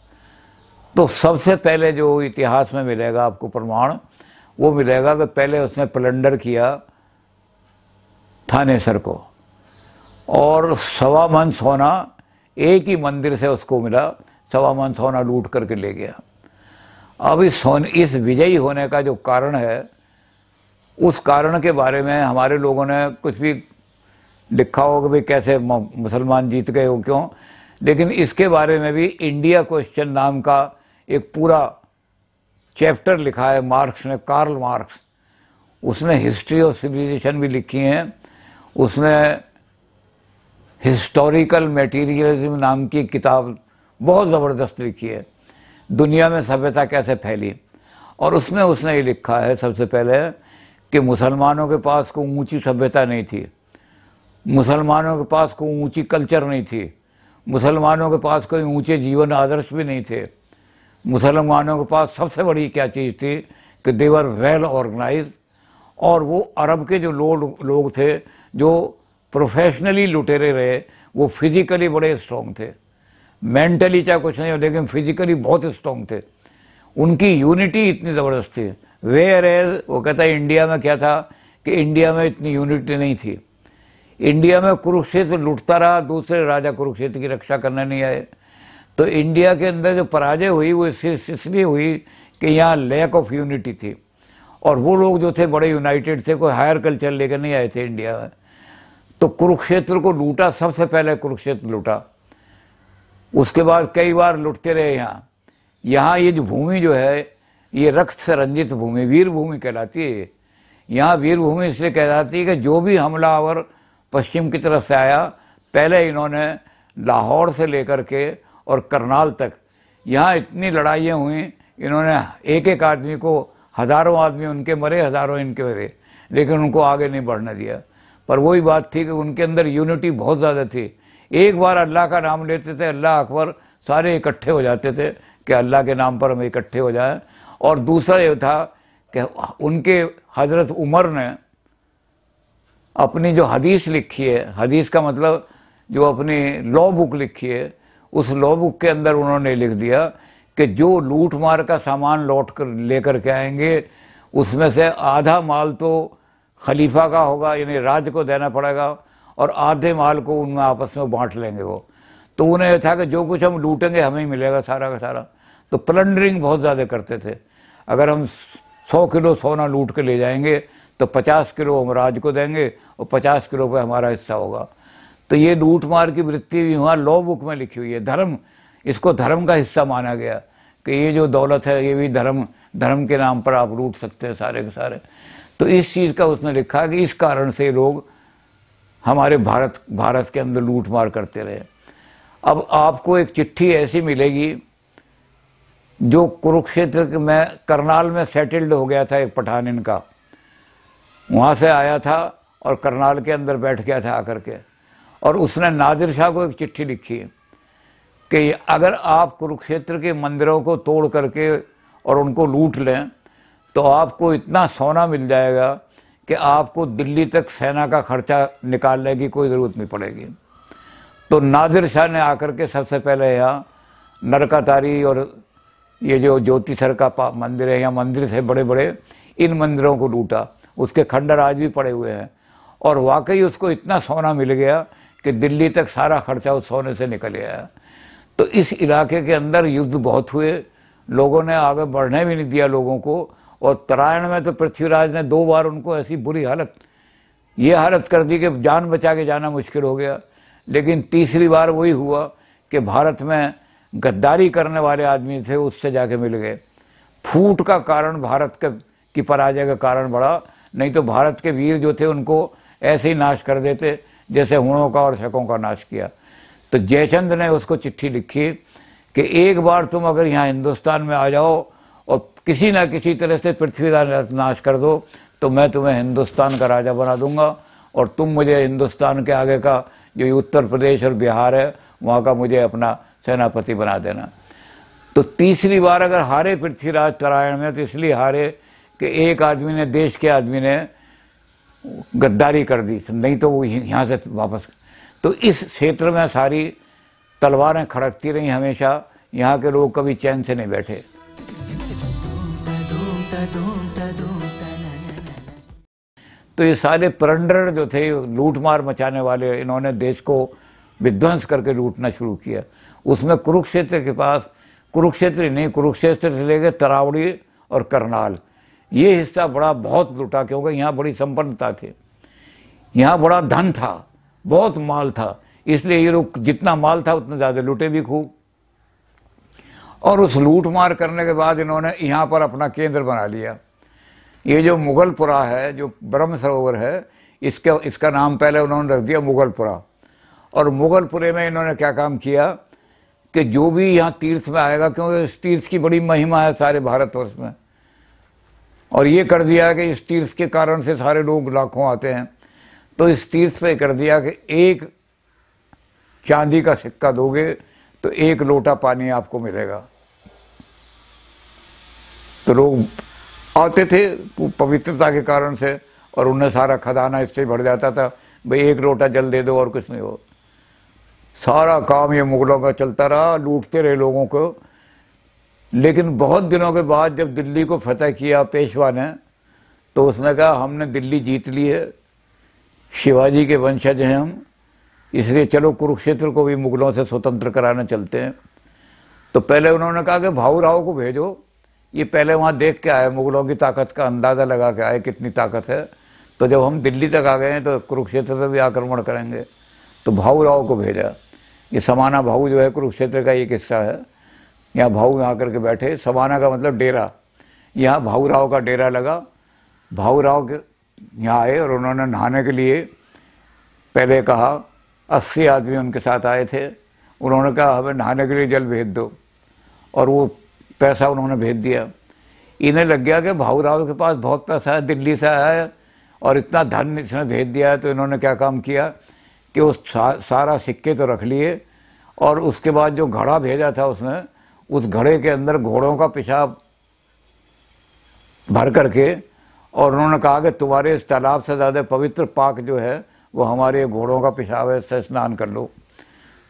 तो सबसे पहले जो इतिहास में मिलेगा आपको प्रमाण वो मिलेगा कि पहले उसने प्लंडर किया थानेसर को और सवा मन सोना एक ही मंदिर से उसको मिला सवा मन सोना लूट करके ले गया अब इस सोने इस विजयी होने का जो कारण है उस कारण के बारे में हमारे लोगों ने कुछ भी लिखा हो कि भाई कैसे मुसलमान जीत गए हो क्यों लेकिन इसके बारे में भी इंडिया क्वेश्चन नाम का एक पूरा चैप्टर लिखा है मार्क्स ने कार्ल मार्क्स उसने हिस्ट्री ऑफ सिविलाइजेशन भी लिखी हैं उसने हिस्टोरिकल मटेरियलिज्म नाम की किताब बहुत ज़बरदस्त लिखी है दुनिया में सभ्यता कैसे फैली और उसमें उसने ये लिखा है सबसे पहले कि मुसलमानों के पास कोई ऊंची सभ्यता नहीं थी मुसलमानों के पास कोई ऊंची कल्चर नहीं थी मुसलमानों के पास कोई ऊंचे जीवन आदर्श भी नहीं थे मुसलमानों के पास सबसे बड़ी क्या चीज़ थी कि देवर वेल ऑर्गेनाइज और वो अरब के जो लोग लोग थे जो प्रोफेशनली लुटेरे रहे वो फिजिकली बड़े स्ट्रॉन्ग थे मेंटली चाहे कुछ नहीं हो लेकिन फिजिकली बहुत स्ट्रांग थे उनकी यूनिटी इतनी ज़बरदस्त थी वेयर एज वो कहता है इंडिया में क्या था कि इंडिया में इतनी यूनिटी नहीं थी इंडिया में कुरुक्षेत्र लुटता रहा दूसरे राजा कुरुक्षेत्र की रक्षा करने नहीं आए तो इंडिया के अंदर जो पराजय हुई वो इसलिए हुई कि यहाँ लैक ऑफ यूनिटी थी और वो लोग जो थे बड़े यूनाइटेड थे कोई हायर कल्चर लेकर नहीं आए थे इंडिया में तो कुरुक्षेत्र को लूटा सबसे पहले कुरुक्षेत्र लूटा उसके बाद कई बार लुटते रहे यहाँ यहाँ ये जो भूमि जो है ये रक्त से रंजित भूमि वीर भूमि कहलाती है यहाँ वीर भूमि इसलिए कहलाती है कि जो भी हमलावर पश्चिम की तरफ से आया पहले इन्होंने लाहौर से लेकर के और करनाल तक यहाँ इतनी लड़ाइयाँ हुई इन्होंने एक एक आदमी को हज़ारों आदमी उनके मरे हज़ारों इनके मरे लेकिन उनको आगे नहीं बढ़ने दिया पर वही बात थी कि उनके अंदर यूनिटी बहुत ज़्यादा थी एक बार अल्लाह का नाम लेते थे अल्लाह अकबर सारे इकट्ठे हो जाते थे कि अल्लाह के नाम पर हम इकट्ठे हो जाएं और दूसरा ये था कि उनके हज़रत उमर ने अपनी जो हदीस लिखी है हदीस का मतलब जो अपनी लॉ बुक लिखी है उस लॉ बुक के अंदर उन्होंने लिख दिया कि जो लूट मार का सामान लौट कर लेकर के आएंगे उसमें से आधा माल तो खलीफा का होगा यानी राज को देना पड़ेगा और आधे माल को उनमें आपस में बांट लेंगे वो तो उन्हें था कि जो कुछ हम लूटेंगे हमें ही मिलेगा सारा का सारा तो प्लंडरिंग बहुत ज़्यादा करते थे अगर हम सौ किलो सोना लूट के ले जाएंगे तो पचास किलो हम राज को देंगे और पचास किलो पे हमारा हिस्सा होगा तो ये लूट मार की वृत्ति भी हुआ लॉ बुक में लिखी हुई है धर्म इसको धर्म का हिस्सा माना गया कि ये जो दौलत है ये भी धर्म धर्म के नाम पर आप लूट सकते हैं सारे के सारे तो इस चीज़ का उसने लिखा कि इस कारण से लोग हमारे भारत भारत के अंदर लूट मार करते रहे अब आपको एक चिट्ठी ऐसी मिलेगी जो कुरुक्षेत्र में करनाल में सेटल्ड हो गया था एक पठान इनका वहाँ से आया था और करनाल के अंदर बैठ गया था आकर के और उसने नादिर शाह को एक चिट्ठी लिखी कि अगर आप कुरुक्षेत्र के मंदिरों को तोड़ करके और उनको लूट लें तो आपको इतना सोना मिल जाएगा कि आपको दिल्ली तक सेना का खर्चा निकालने की कोई ज़रूरत नहीं पड़ेगी तो नादिर शाह ने आकर के सबसे पहले यहाँ नरकातारी और ये जो ज्योति सर का मंदिर है या मंदिर से बड़े बड़े इन मंदिरों को लूटा उसके खंडर आज भी पड़े हुए हैं और वाकई उसको इतना सोना मिल गया कि दिल्ली तक सारा खर्चा उस सोने से निकल गया तो इस इलाके के अंदर युद्ध बहुत हुए लोगों ने आगे बढ़ने भी नहीं दिया लोगों को और तरायण में तो पृथ्वीराज ने दो बार उनको ऐसी बुरी हालत ये हालत कर दी कि जान बचा के जाना मुश्किल हो गया लेकिन तीसरी बार वही हुआ कि भारत में गद्दारी करने वाले आदमी थे उससे जाके मिल गए फूट का कारण भारत के की पराजय का कारण बड़ा नहीं तो भारत के वीर जो थे उनको ऐसे ही नाश कर देते जैसे हुणों का और शकों का नाश किया तो जयचंद ने उसको चिट्ठी लिखी कि एक बार तुम अगर यहाँ हिंदुस्तान में आ जाओ और किसी ना किसी तरह से पृथ्वी का नाश कर दो तो मैं तुम्हें हिंदुस्तान का राजा बना दूंगा और तुम मुझे हिंदुस्तान के आगे का जो उत्तर प्रदेश और बिहार है वहाँ का मुझे अपना सेनापति बना देना तो तीसरी बार अगर हारे पृथ्वीराज तरायण में तो इसलिए हारे कि एक आदमी ने देश के आदमी ने गद्दारी कर दी नहीं तो वो यहाँ से वापस तो इस क्षेत्र में सारी तलवारें खड़कती रहीं हमेशा यहाँ के लोग कभी चैन से नहीं बैठे तो ये सारे परंडर जो थे लूटमार मचाने वाले इन्होंने देश को विध्वंस करके लूटना शुरू किया उसमें कुरुक्षेत्र के पास कुरुक्षेत्र ही नहीं कुरुक्षेत्र से ले गए तरावड़ी और करनाल ये हिस्सा बड़ा बहुत लूटा क्योंकि यहाँ बड़ी संपन्नता थी यहाँ बड़ा धन था बहुत माल था इसलिए ये लोग जितना माल था उतना ज़्यादा लूटे भी खूब और उस लूट मार करने के बाद इन्होंने यहाँ पर अपना केंद्र बना लिया ये जो मुगलपुरा है जो ब्रह्म सरोवर है इसका इसका नाम पहले उन्होंने रख दिया मुगलपुरा और मुगलपुरे में इन्होंने क्या काम किया कि जो भी यहाँ तीर्थ में आएगा क्योंकि इस तीर्थ की बड़ी महिमा है सारे भारतवर्ष में और ये कर दिया कि इस तीर्थ के कारण से सारे लोग लाखों आते हैं तो इस तीर्थ पे कर दिया कि एक चांदी का सिक्का दोगे तो एक लोटा पानी आपको मिलेगा तो लोग आते थे पवित्रता के कारण से और उन्हें सारा खजाना इससे भर जाता था भाई एक लोटा जल दे दो और कुछ नहीं हो सारा काम ये मुगलों का चलता रहा लूटते रहे लोगों को लेकिन बहुत दिनों के बाद जब दिल्ली को फतेह किया पेशवा ने तो उसने कहा हमने दिल्ली जीत ली है शिवाजी के वंशज हैं हम इसलिए चलो कुरुक्षेत्र को भी मुगलों से स्वतंत्र कराना चलते हैं तो पहले उन्होंने कहा कि भाऊ राव को भेजो ये पहले वहाँ देख के आए मुगलों की ताकत का अंदाज़ा लगा के आए कितनी ताकत है तो जब हम दिल्ली तक आ गए हैं तो कुरुक्षेत्र पर भी आक्रमण करेंगे तो भाऊराव को भेजा ये समाना भाऊ जो है कुरुक्षेत्र का एक हिस्सा है यहाँ भाऊ यहाँ करके बैठे समाना का मतलब डेरा यहाँ भाऊराव का डेरा लगा भाऊ राव के यहाँ आए और उन्होंने नहाने के लिए पहले कहा अस्सी आदमी उनके साथ आए थे उन्होंने कहा हमें नहाने के लिए जल भेज दो और वो पैसा उन्होंने भेज दिया इन्हें लग गया कि भाऊ राव के पास बहुत पैसा है दिल्ली से आया है और इतना धन इसने भेज दिया है तो इन्होंने क्या काम किया कि उस सा, सारा सिक्के तो रख लिए और उसके बाद जो घड़ा भेजा था उसने उस घड़े के अंदर घोड़ों का पेशाब भर करके और उन्होंने कहा कि तुम्हारे इस तालाब से ज़्यादा पवित्र पाक जो है वो हमारे घोड़ों का पेशाब है इससे स्नान कर लो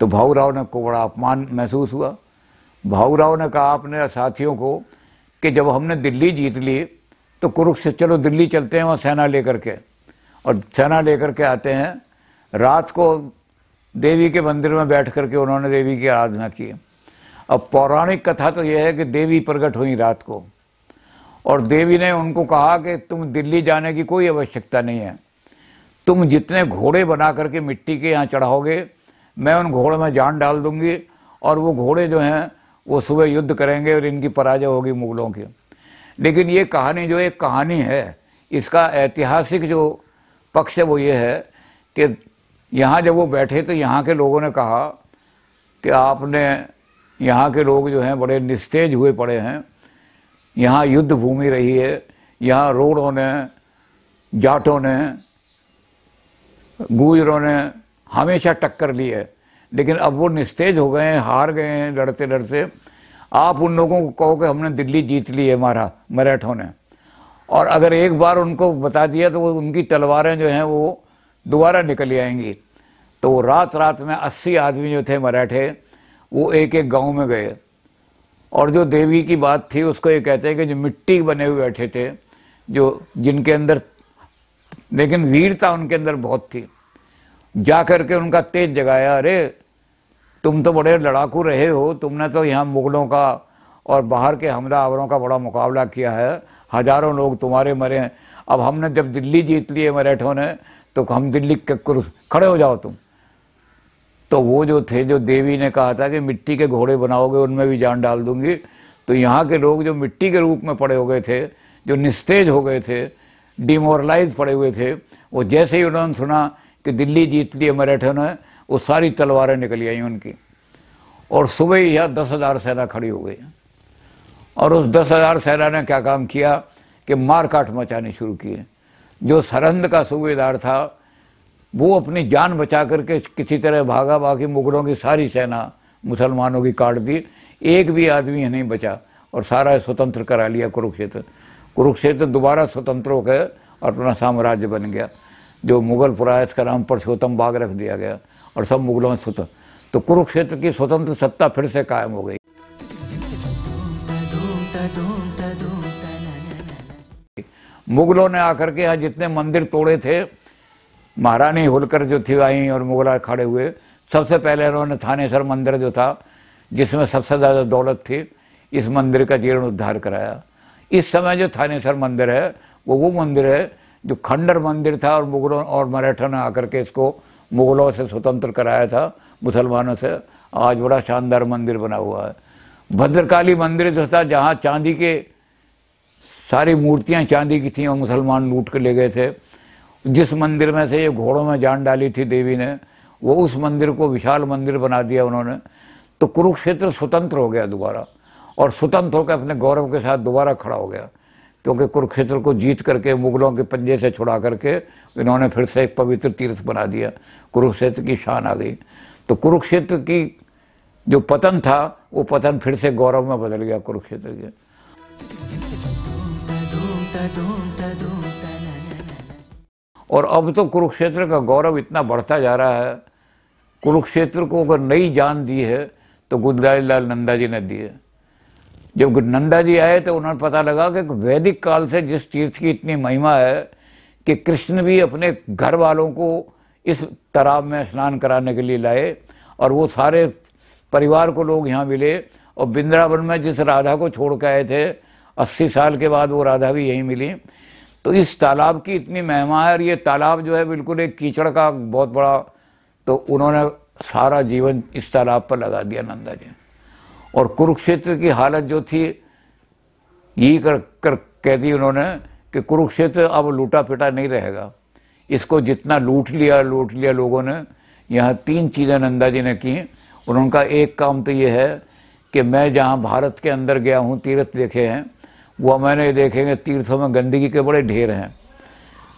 तो भाऊ राव ने को बड़ा अपमान महसूस हुआ भाऊराव ने कहा अपने साथियों को कि जब हमने दिल्ली जीत ली तो कुरुक्ष से चलो दिल्ली चलते हैं वहाँ सेना लेकर के और सेना लेकर के आते हैं रात को देवी के मंदिर में बैठ करके उन्होंने देवी की आराधना की अब पौराणिक कथा तो यह है कि देवी प्रकट हुई रात को और देवी ने उनको कहा कि तुम दिल्ली जाने की कोई आवश्यकता नहीं है तुम जितने घोड़े बना करके मिट्टी के यहाँ चढ़ाओगे मैं उन घोड़े में जान डाल दूंगी और वो घोड़े जो हैं वो सुबह युद्ध करेंगे और इनकी पराजय होगी मुगलों की लेकिन ये कहानी जो एक कहानी है इसका ऐतिहासिक जो पक्ष है वो ये है कि यहाँ जब वो बैठे तो यहाँ के लोगों ने कहा कि आपने यहाँ के लोग जो हैं बड़े निस्तेज हुए पड़े हैं यहाँ युद्ध भूमि रही है यहाँ रोड़ों ने जाटों ने गुजरों ने हमेशा टक्कर ली है लेकिन अब वो निस्तेज हो गए हैं हार गए हैं लड़ते लड़ते आप उन लोगों को कहो कि हमने दिल्ली जीत ली है हमारा मराठों ने और अगर एक बार उनको बता दिया तो वो उनकी तलवारें जो हैं वो दोबारा निकल आएंगी तो रात रात में अस्सी आदमी जो थे मराठे वो एक एक गांव में गए और जो देवी की बात थी उसको ये कहते हैं कि जो मिट्टी बने हुए बैठे थे जो जिनके अंदर लेकिन वीरता उनके अंदर बहुत थी जा करके उनका तेज जगाया अरे तुम तो बड़े लड़ाकू रहे हो तुमने तो यहाँ मुगलों का और बाहर के हमलावरों का बड़ा मुकाबला किया है हजारों लोग तुम्हारे मरे हैं अब हमने जब दिल्ली जीत लिए मराठों ने तो हम दिल्ली के खड़े हो जाओ तुम तो वो जो थे जो देवी ने कहा था कि मिट्टी के घोड़े बनाओगे उनमें भी जान डाल दूंगी तो यहाँ के लोग जो मिट्टी के रूप में पड़े हो गए थे जो निस्तेज हो गए थे डिमोरलाइज पड़े हुए थे वो जैसे ही उन्होंने सुना कि दिल्ली जीत लिए मराठों ने वो सारी तलवारें निकली आई उनकी और सुबह ही यहाँ दस हज़ार सेना खड़ी हो गई और उस दस हज़ार सेना ने क्या काम किया कि मारकाट मचानी शुरू किए जो सरहद का सूबेदार था वो अपनी जान बचा करके किसी तरह भागा बाकी मुगलों की सारी सेना मुसलमानों की काट दी एक भी आदमी नहीं बचा और सारा स्वतंत्र करा लिया कुरुक्षेत्र कुरुक्षेत्र दोबारा स्वतंत्र होकर अपना साम्राज्य बन गया जो मुगल पुरायस का नाम परसोत्तम बाग रख दिया गया और सब मुगलों में स्वतंत्र तो कुरुक्षेत्र की स्वतंत्र सत्ता फिर से कायम हो गई मुगलों ने आकर के यहाँ जितने मंदिर तोड़े थे महारानी होलकर जो थी आई और मुगला खड़े हुए सबसे पहले उन्होंने थानेसर मंदिर जो था जिसमें सबसे ज़्यादा दौलत थी इस मंदिर का जीर्ण उद्धार कराया इस समय जो थानेसर मंदिर है वो वो मंदिर है जो खंडर मंदिर था और मुगलों और मराठा ने आकर के इसको मुग़लों से स्वतंत्र कराया था मुसलमानों से आज बड़ा शानदार मंदिर बना हुआ है भद्रकाली मंदिर जो था जहाँ चांदी के सारी मूर्तियाँ चांदी की थी और मुसलमान लूट के ले गए थे जिस मंदिर में से ये घोड़ों में जान डाली थी देवी ने वो उस मंदिर को विशाल मंदिर बना दिया उन्होंने तो कुरुक्षेत्र स्वतंत्र हो गया दोबारा और स्वतंत्र होकर अपने गौरव के साथ दोबारा खड़ा हो गया क्योंकि कुरुक्षेत्र को जीत करके मुगलों के पंजे से छुड़ा करके इन्होंने फिर से एक पवित्र तीर्थ बना दिया कुरुक्षेत्र की शान आ गई तो कुरुक्षेत्र की जो पतन था वो पतन फिर से गौरव में बदल गया कुरुक्षेत्र के और अब तो कुरुक्षेत्र का गौरव इतना बढ़ता जा रहा है कुरुक्षेत्र को अगर नई जान दी है तो गुंदारी लाल नंदा जी ने दी है जब नंदा जी आए तो उन्होंने पता लगा कि वैदिक काल से जिस तीर्थ की इतनी महिमा है कि कृष्ण भी अपने घर वालों को इस तालाब में स्नान कराने के लिए लाए और वो सारे परिवार को लोग यहाँ मिले और वृंदावन में जिस राधा को छोड़ के आए थे अस्सी साल के बाद वो राधा भी यहीं मिली तो इस तालाब की इतनी महिमा है और ये तालाब जो है बिल्कुल एक कीचड़ का बहुत बड़ा तो उन्होंने सारा जीवन इस तालाब पर लगा दिया नंदा जी और कुरुक्षेत्र की हालत जो थी यही कर कर कह दी उन्होंने कि कुरुक्षेत्र अब लूटा पिटा नहीं रहेगा इसको जितना लूट लिया लूट लिया लोगों ने यहाँ तीन चीज़ें नंदा जी ने की उनका एक काम तो ये है कि मैं जहाँ भारत के अंदर गया हूँ तीर्थ देखे हैं वह मैंने देखे कि तीर्थों में गंदगी के बड़े ढेर हैं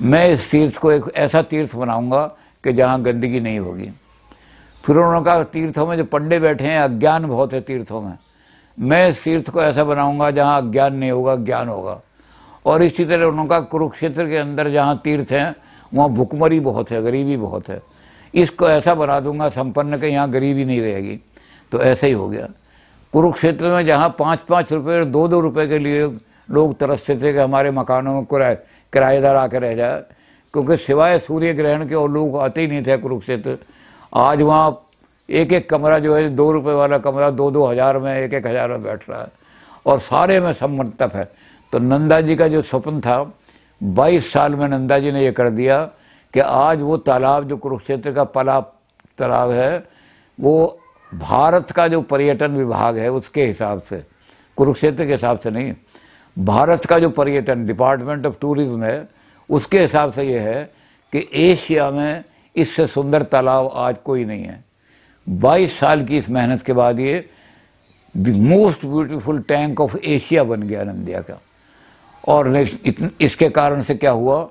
मैं इस तीर्थ को एक ऐसा तीर्थ बनाऊँगा कि जहाँ गंदगी नहीं होगी फिर उन्होंने कहा तीर्थों में जो पंडे बैठे हैं अज्ञान बहुत है तीर्थों में मैं इस तीर्थ को ऐसा बनाऊंगा जहाँ अज्ञान नहीं होगा ज्ञान होगा और इसी तरह उन्होंने कहा कुरुक्षेत्र के अंदर जहाँ तीर्थ हैं वहाँ भुखमरी बहुत है गरीबी बहुत है इसको ऐसा बना दूंगा संपन्न के यहाँ गरीबी नहीं रहेगी तो ऐसा ही हो गया कुरुक्षेत्र में जहाँ पाँच पाँच रुपये दो दो रुपये के लिए लोग तरसते थे कि हमारे मकानों में किराए किराएदार आकर रह जाए क्योंकि सिवाय सूर्य ग्रहण के और लोग आते ही नहीं थे कुरुक्षेत्र आज वहाँ एक एक कमरा जो है दो रुपए वाला कमरा दो दो हज़ार में एक एक हज़ार में बैठ रहा है और सारे में सब मंडप है तो नंदा जी का जो स्वप्न था 22 साल में नंदा जी ने ये कर दिया कि आज वो तालाब जो कुरुक्षेत्र का पला तालाब है वो भारत का जो पर्यटन विभाग है उसके हिसाब से कुरुक्षेत्र के हिसाब से नहीं भारत का जो पर्यटन डिपार्टमेंट ऑफ टूरिज्म है उसके हिसाब से ये है कि एशिया में इससे सुंदर तालाब आज कोई नहीं है 22 साल की इस मेहनत के बाद ये most beautiful tank of Asia बन गया नंदिया का और इसके कारण से क्या हुआ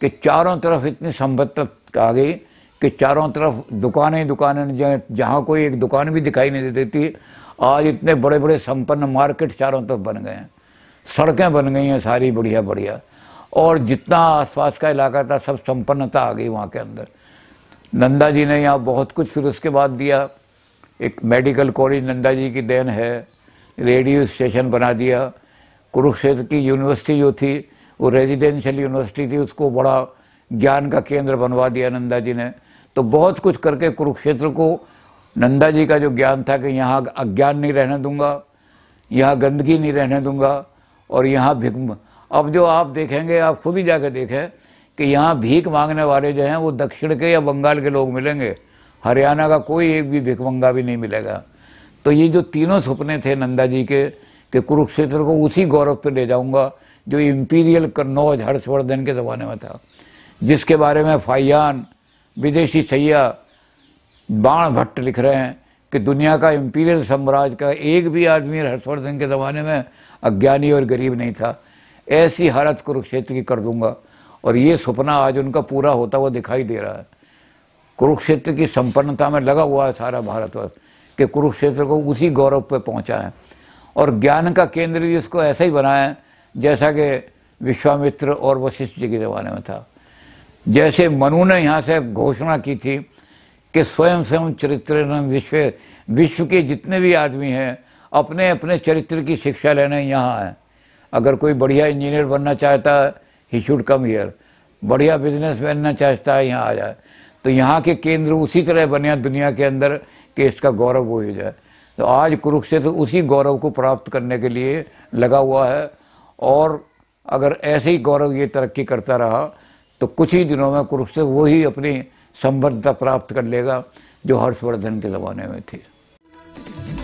कि चारों तरफ इतनी संबत्त आ गई कि चारों तरफ दुकानें दुकानें जहाँ कोई एक दुकान भी दिखाई नहीं देती थी आज इतने बड़े बड़े संपन्न मार्केट चारों तरफ बन गए हैं सड़कें बन गई हैं सारी बढ़िया बढ़िया और जितना आसपास का इलाका था सब संपन्नता आ गई वहाँ के अंदर नंदा जी ने यहाँ बहुत कुछ फिर उसके बाद दिया एक मेडिकल कॉलेज नंदा जी की देन है रेडियो स्टेशन बना दिया कुरुक्षेत्र की यूनिवर्सिटी जो थी वो रेजिडेंशियल यूनिवर्सिटी थी उसको बड़ा ज्ञान का केंद्र बनवा दिया नंदा जी ने तो बहुत कुछ करके कुरुक्षेत्र को नंदा जी का जो ज्ञान था कि यहाँ अज्ञान नहीं रहने दूंगा यहाँ गंदगी नहीं रहने दूंगा और यहाँ भिक्म अब जो आप देखेंगे आप खुद ही जाके देखें कि यहाँ भीख मांगने वाले जो हैं वो दक्षिण के या बंगाल के लोग मिलेंगे हरियाणा का कोई एक भी भिकमंगा भी नहीं मिलेगा तो ये जो तीनों सपने थे नंदा जी के कि कुरुक्षेत्र को उसी गौरव पर ले जाऊंगा जो इम्पीरियल कन्नौज हर्षवर्धन के ज़माने में था जिसके बारे में फाइयान विदेशी सैया बाण भट्ट लिख रहे हैं कि दुनिया का इम्पीरियल साम्राज्य का एक भी आदमी हर्षवर्धन के ज़माने में अज्ञानी और गरीब नहीं था ऐसी हालत कुरुक्षेत्र की कर दूंगा और ये सपना आज उनका पूरा होता हुआ दिखाई दे रहा है कुरुक्षेत्र की संपन्नता में लगा हुआ है सारा भारतवर्ष कि कुरुक्षेत्र को उसी गौरव पर पहुंचा है और ज्ञान का केंद्र भी इसको ऐसा ही बनाया है जैसा कि विश्वामित्र और वशिष्ठ जी के ज़माने में था जैसे मनु ने यहाँ से घोषणा की थी कि स्वयं स्वयं चरित्र विश्व विश्व के जितने भी आदमी हैं अपने अपने चरित्र की शिक्षा लेने यहाँ आए अगर कोई बढ़िया इंजीनियर बनना चाहता है ही शुड कम हियर बढ़िया बिजनेस बनना चाहता है यहाँ आ जाए तो यहाँ के केंद्र उसी तरह बने दुनिया के अंदर कि इसका गौरव हो जाए तो आज कुरुक्षेत्र तो उसी गौरव को प्राप्त करने के लिए लगा हुआ है और अगर ऐसे ही गौरव ये तरक्की करता रहा तो कुछ ही दिनों में कुरुक्षेत्र वही अपनी संबद्धता प्राप्त कर लेगा जो हर्षवर्धन के ज़माने में थी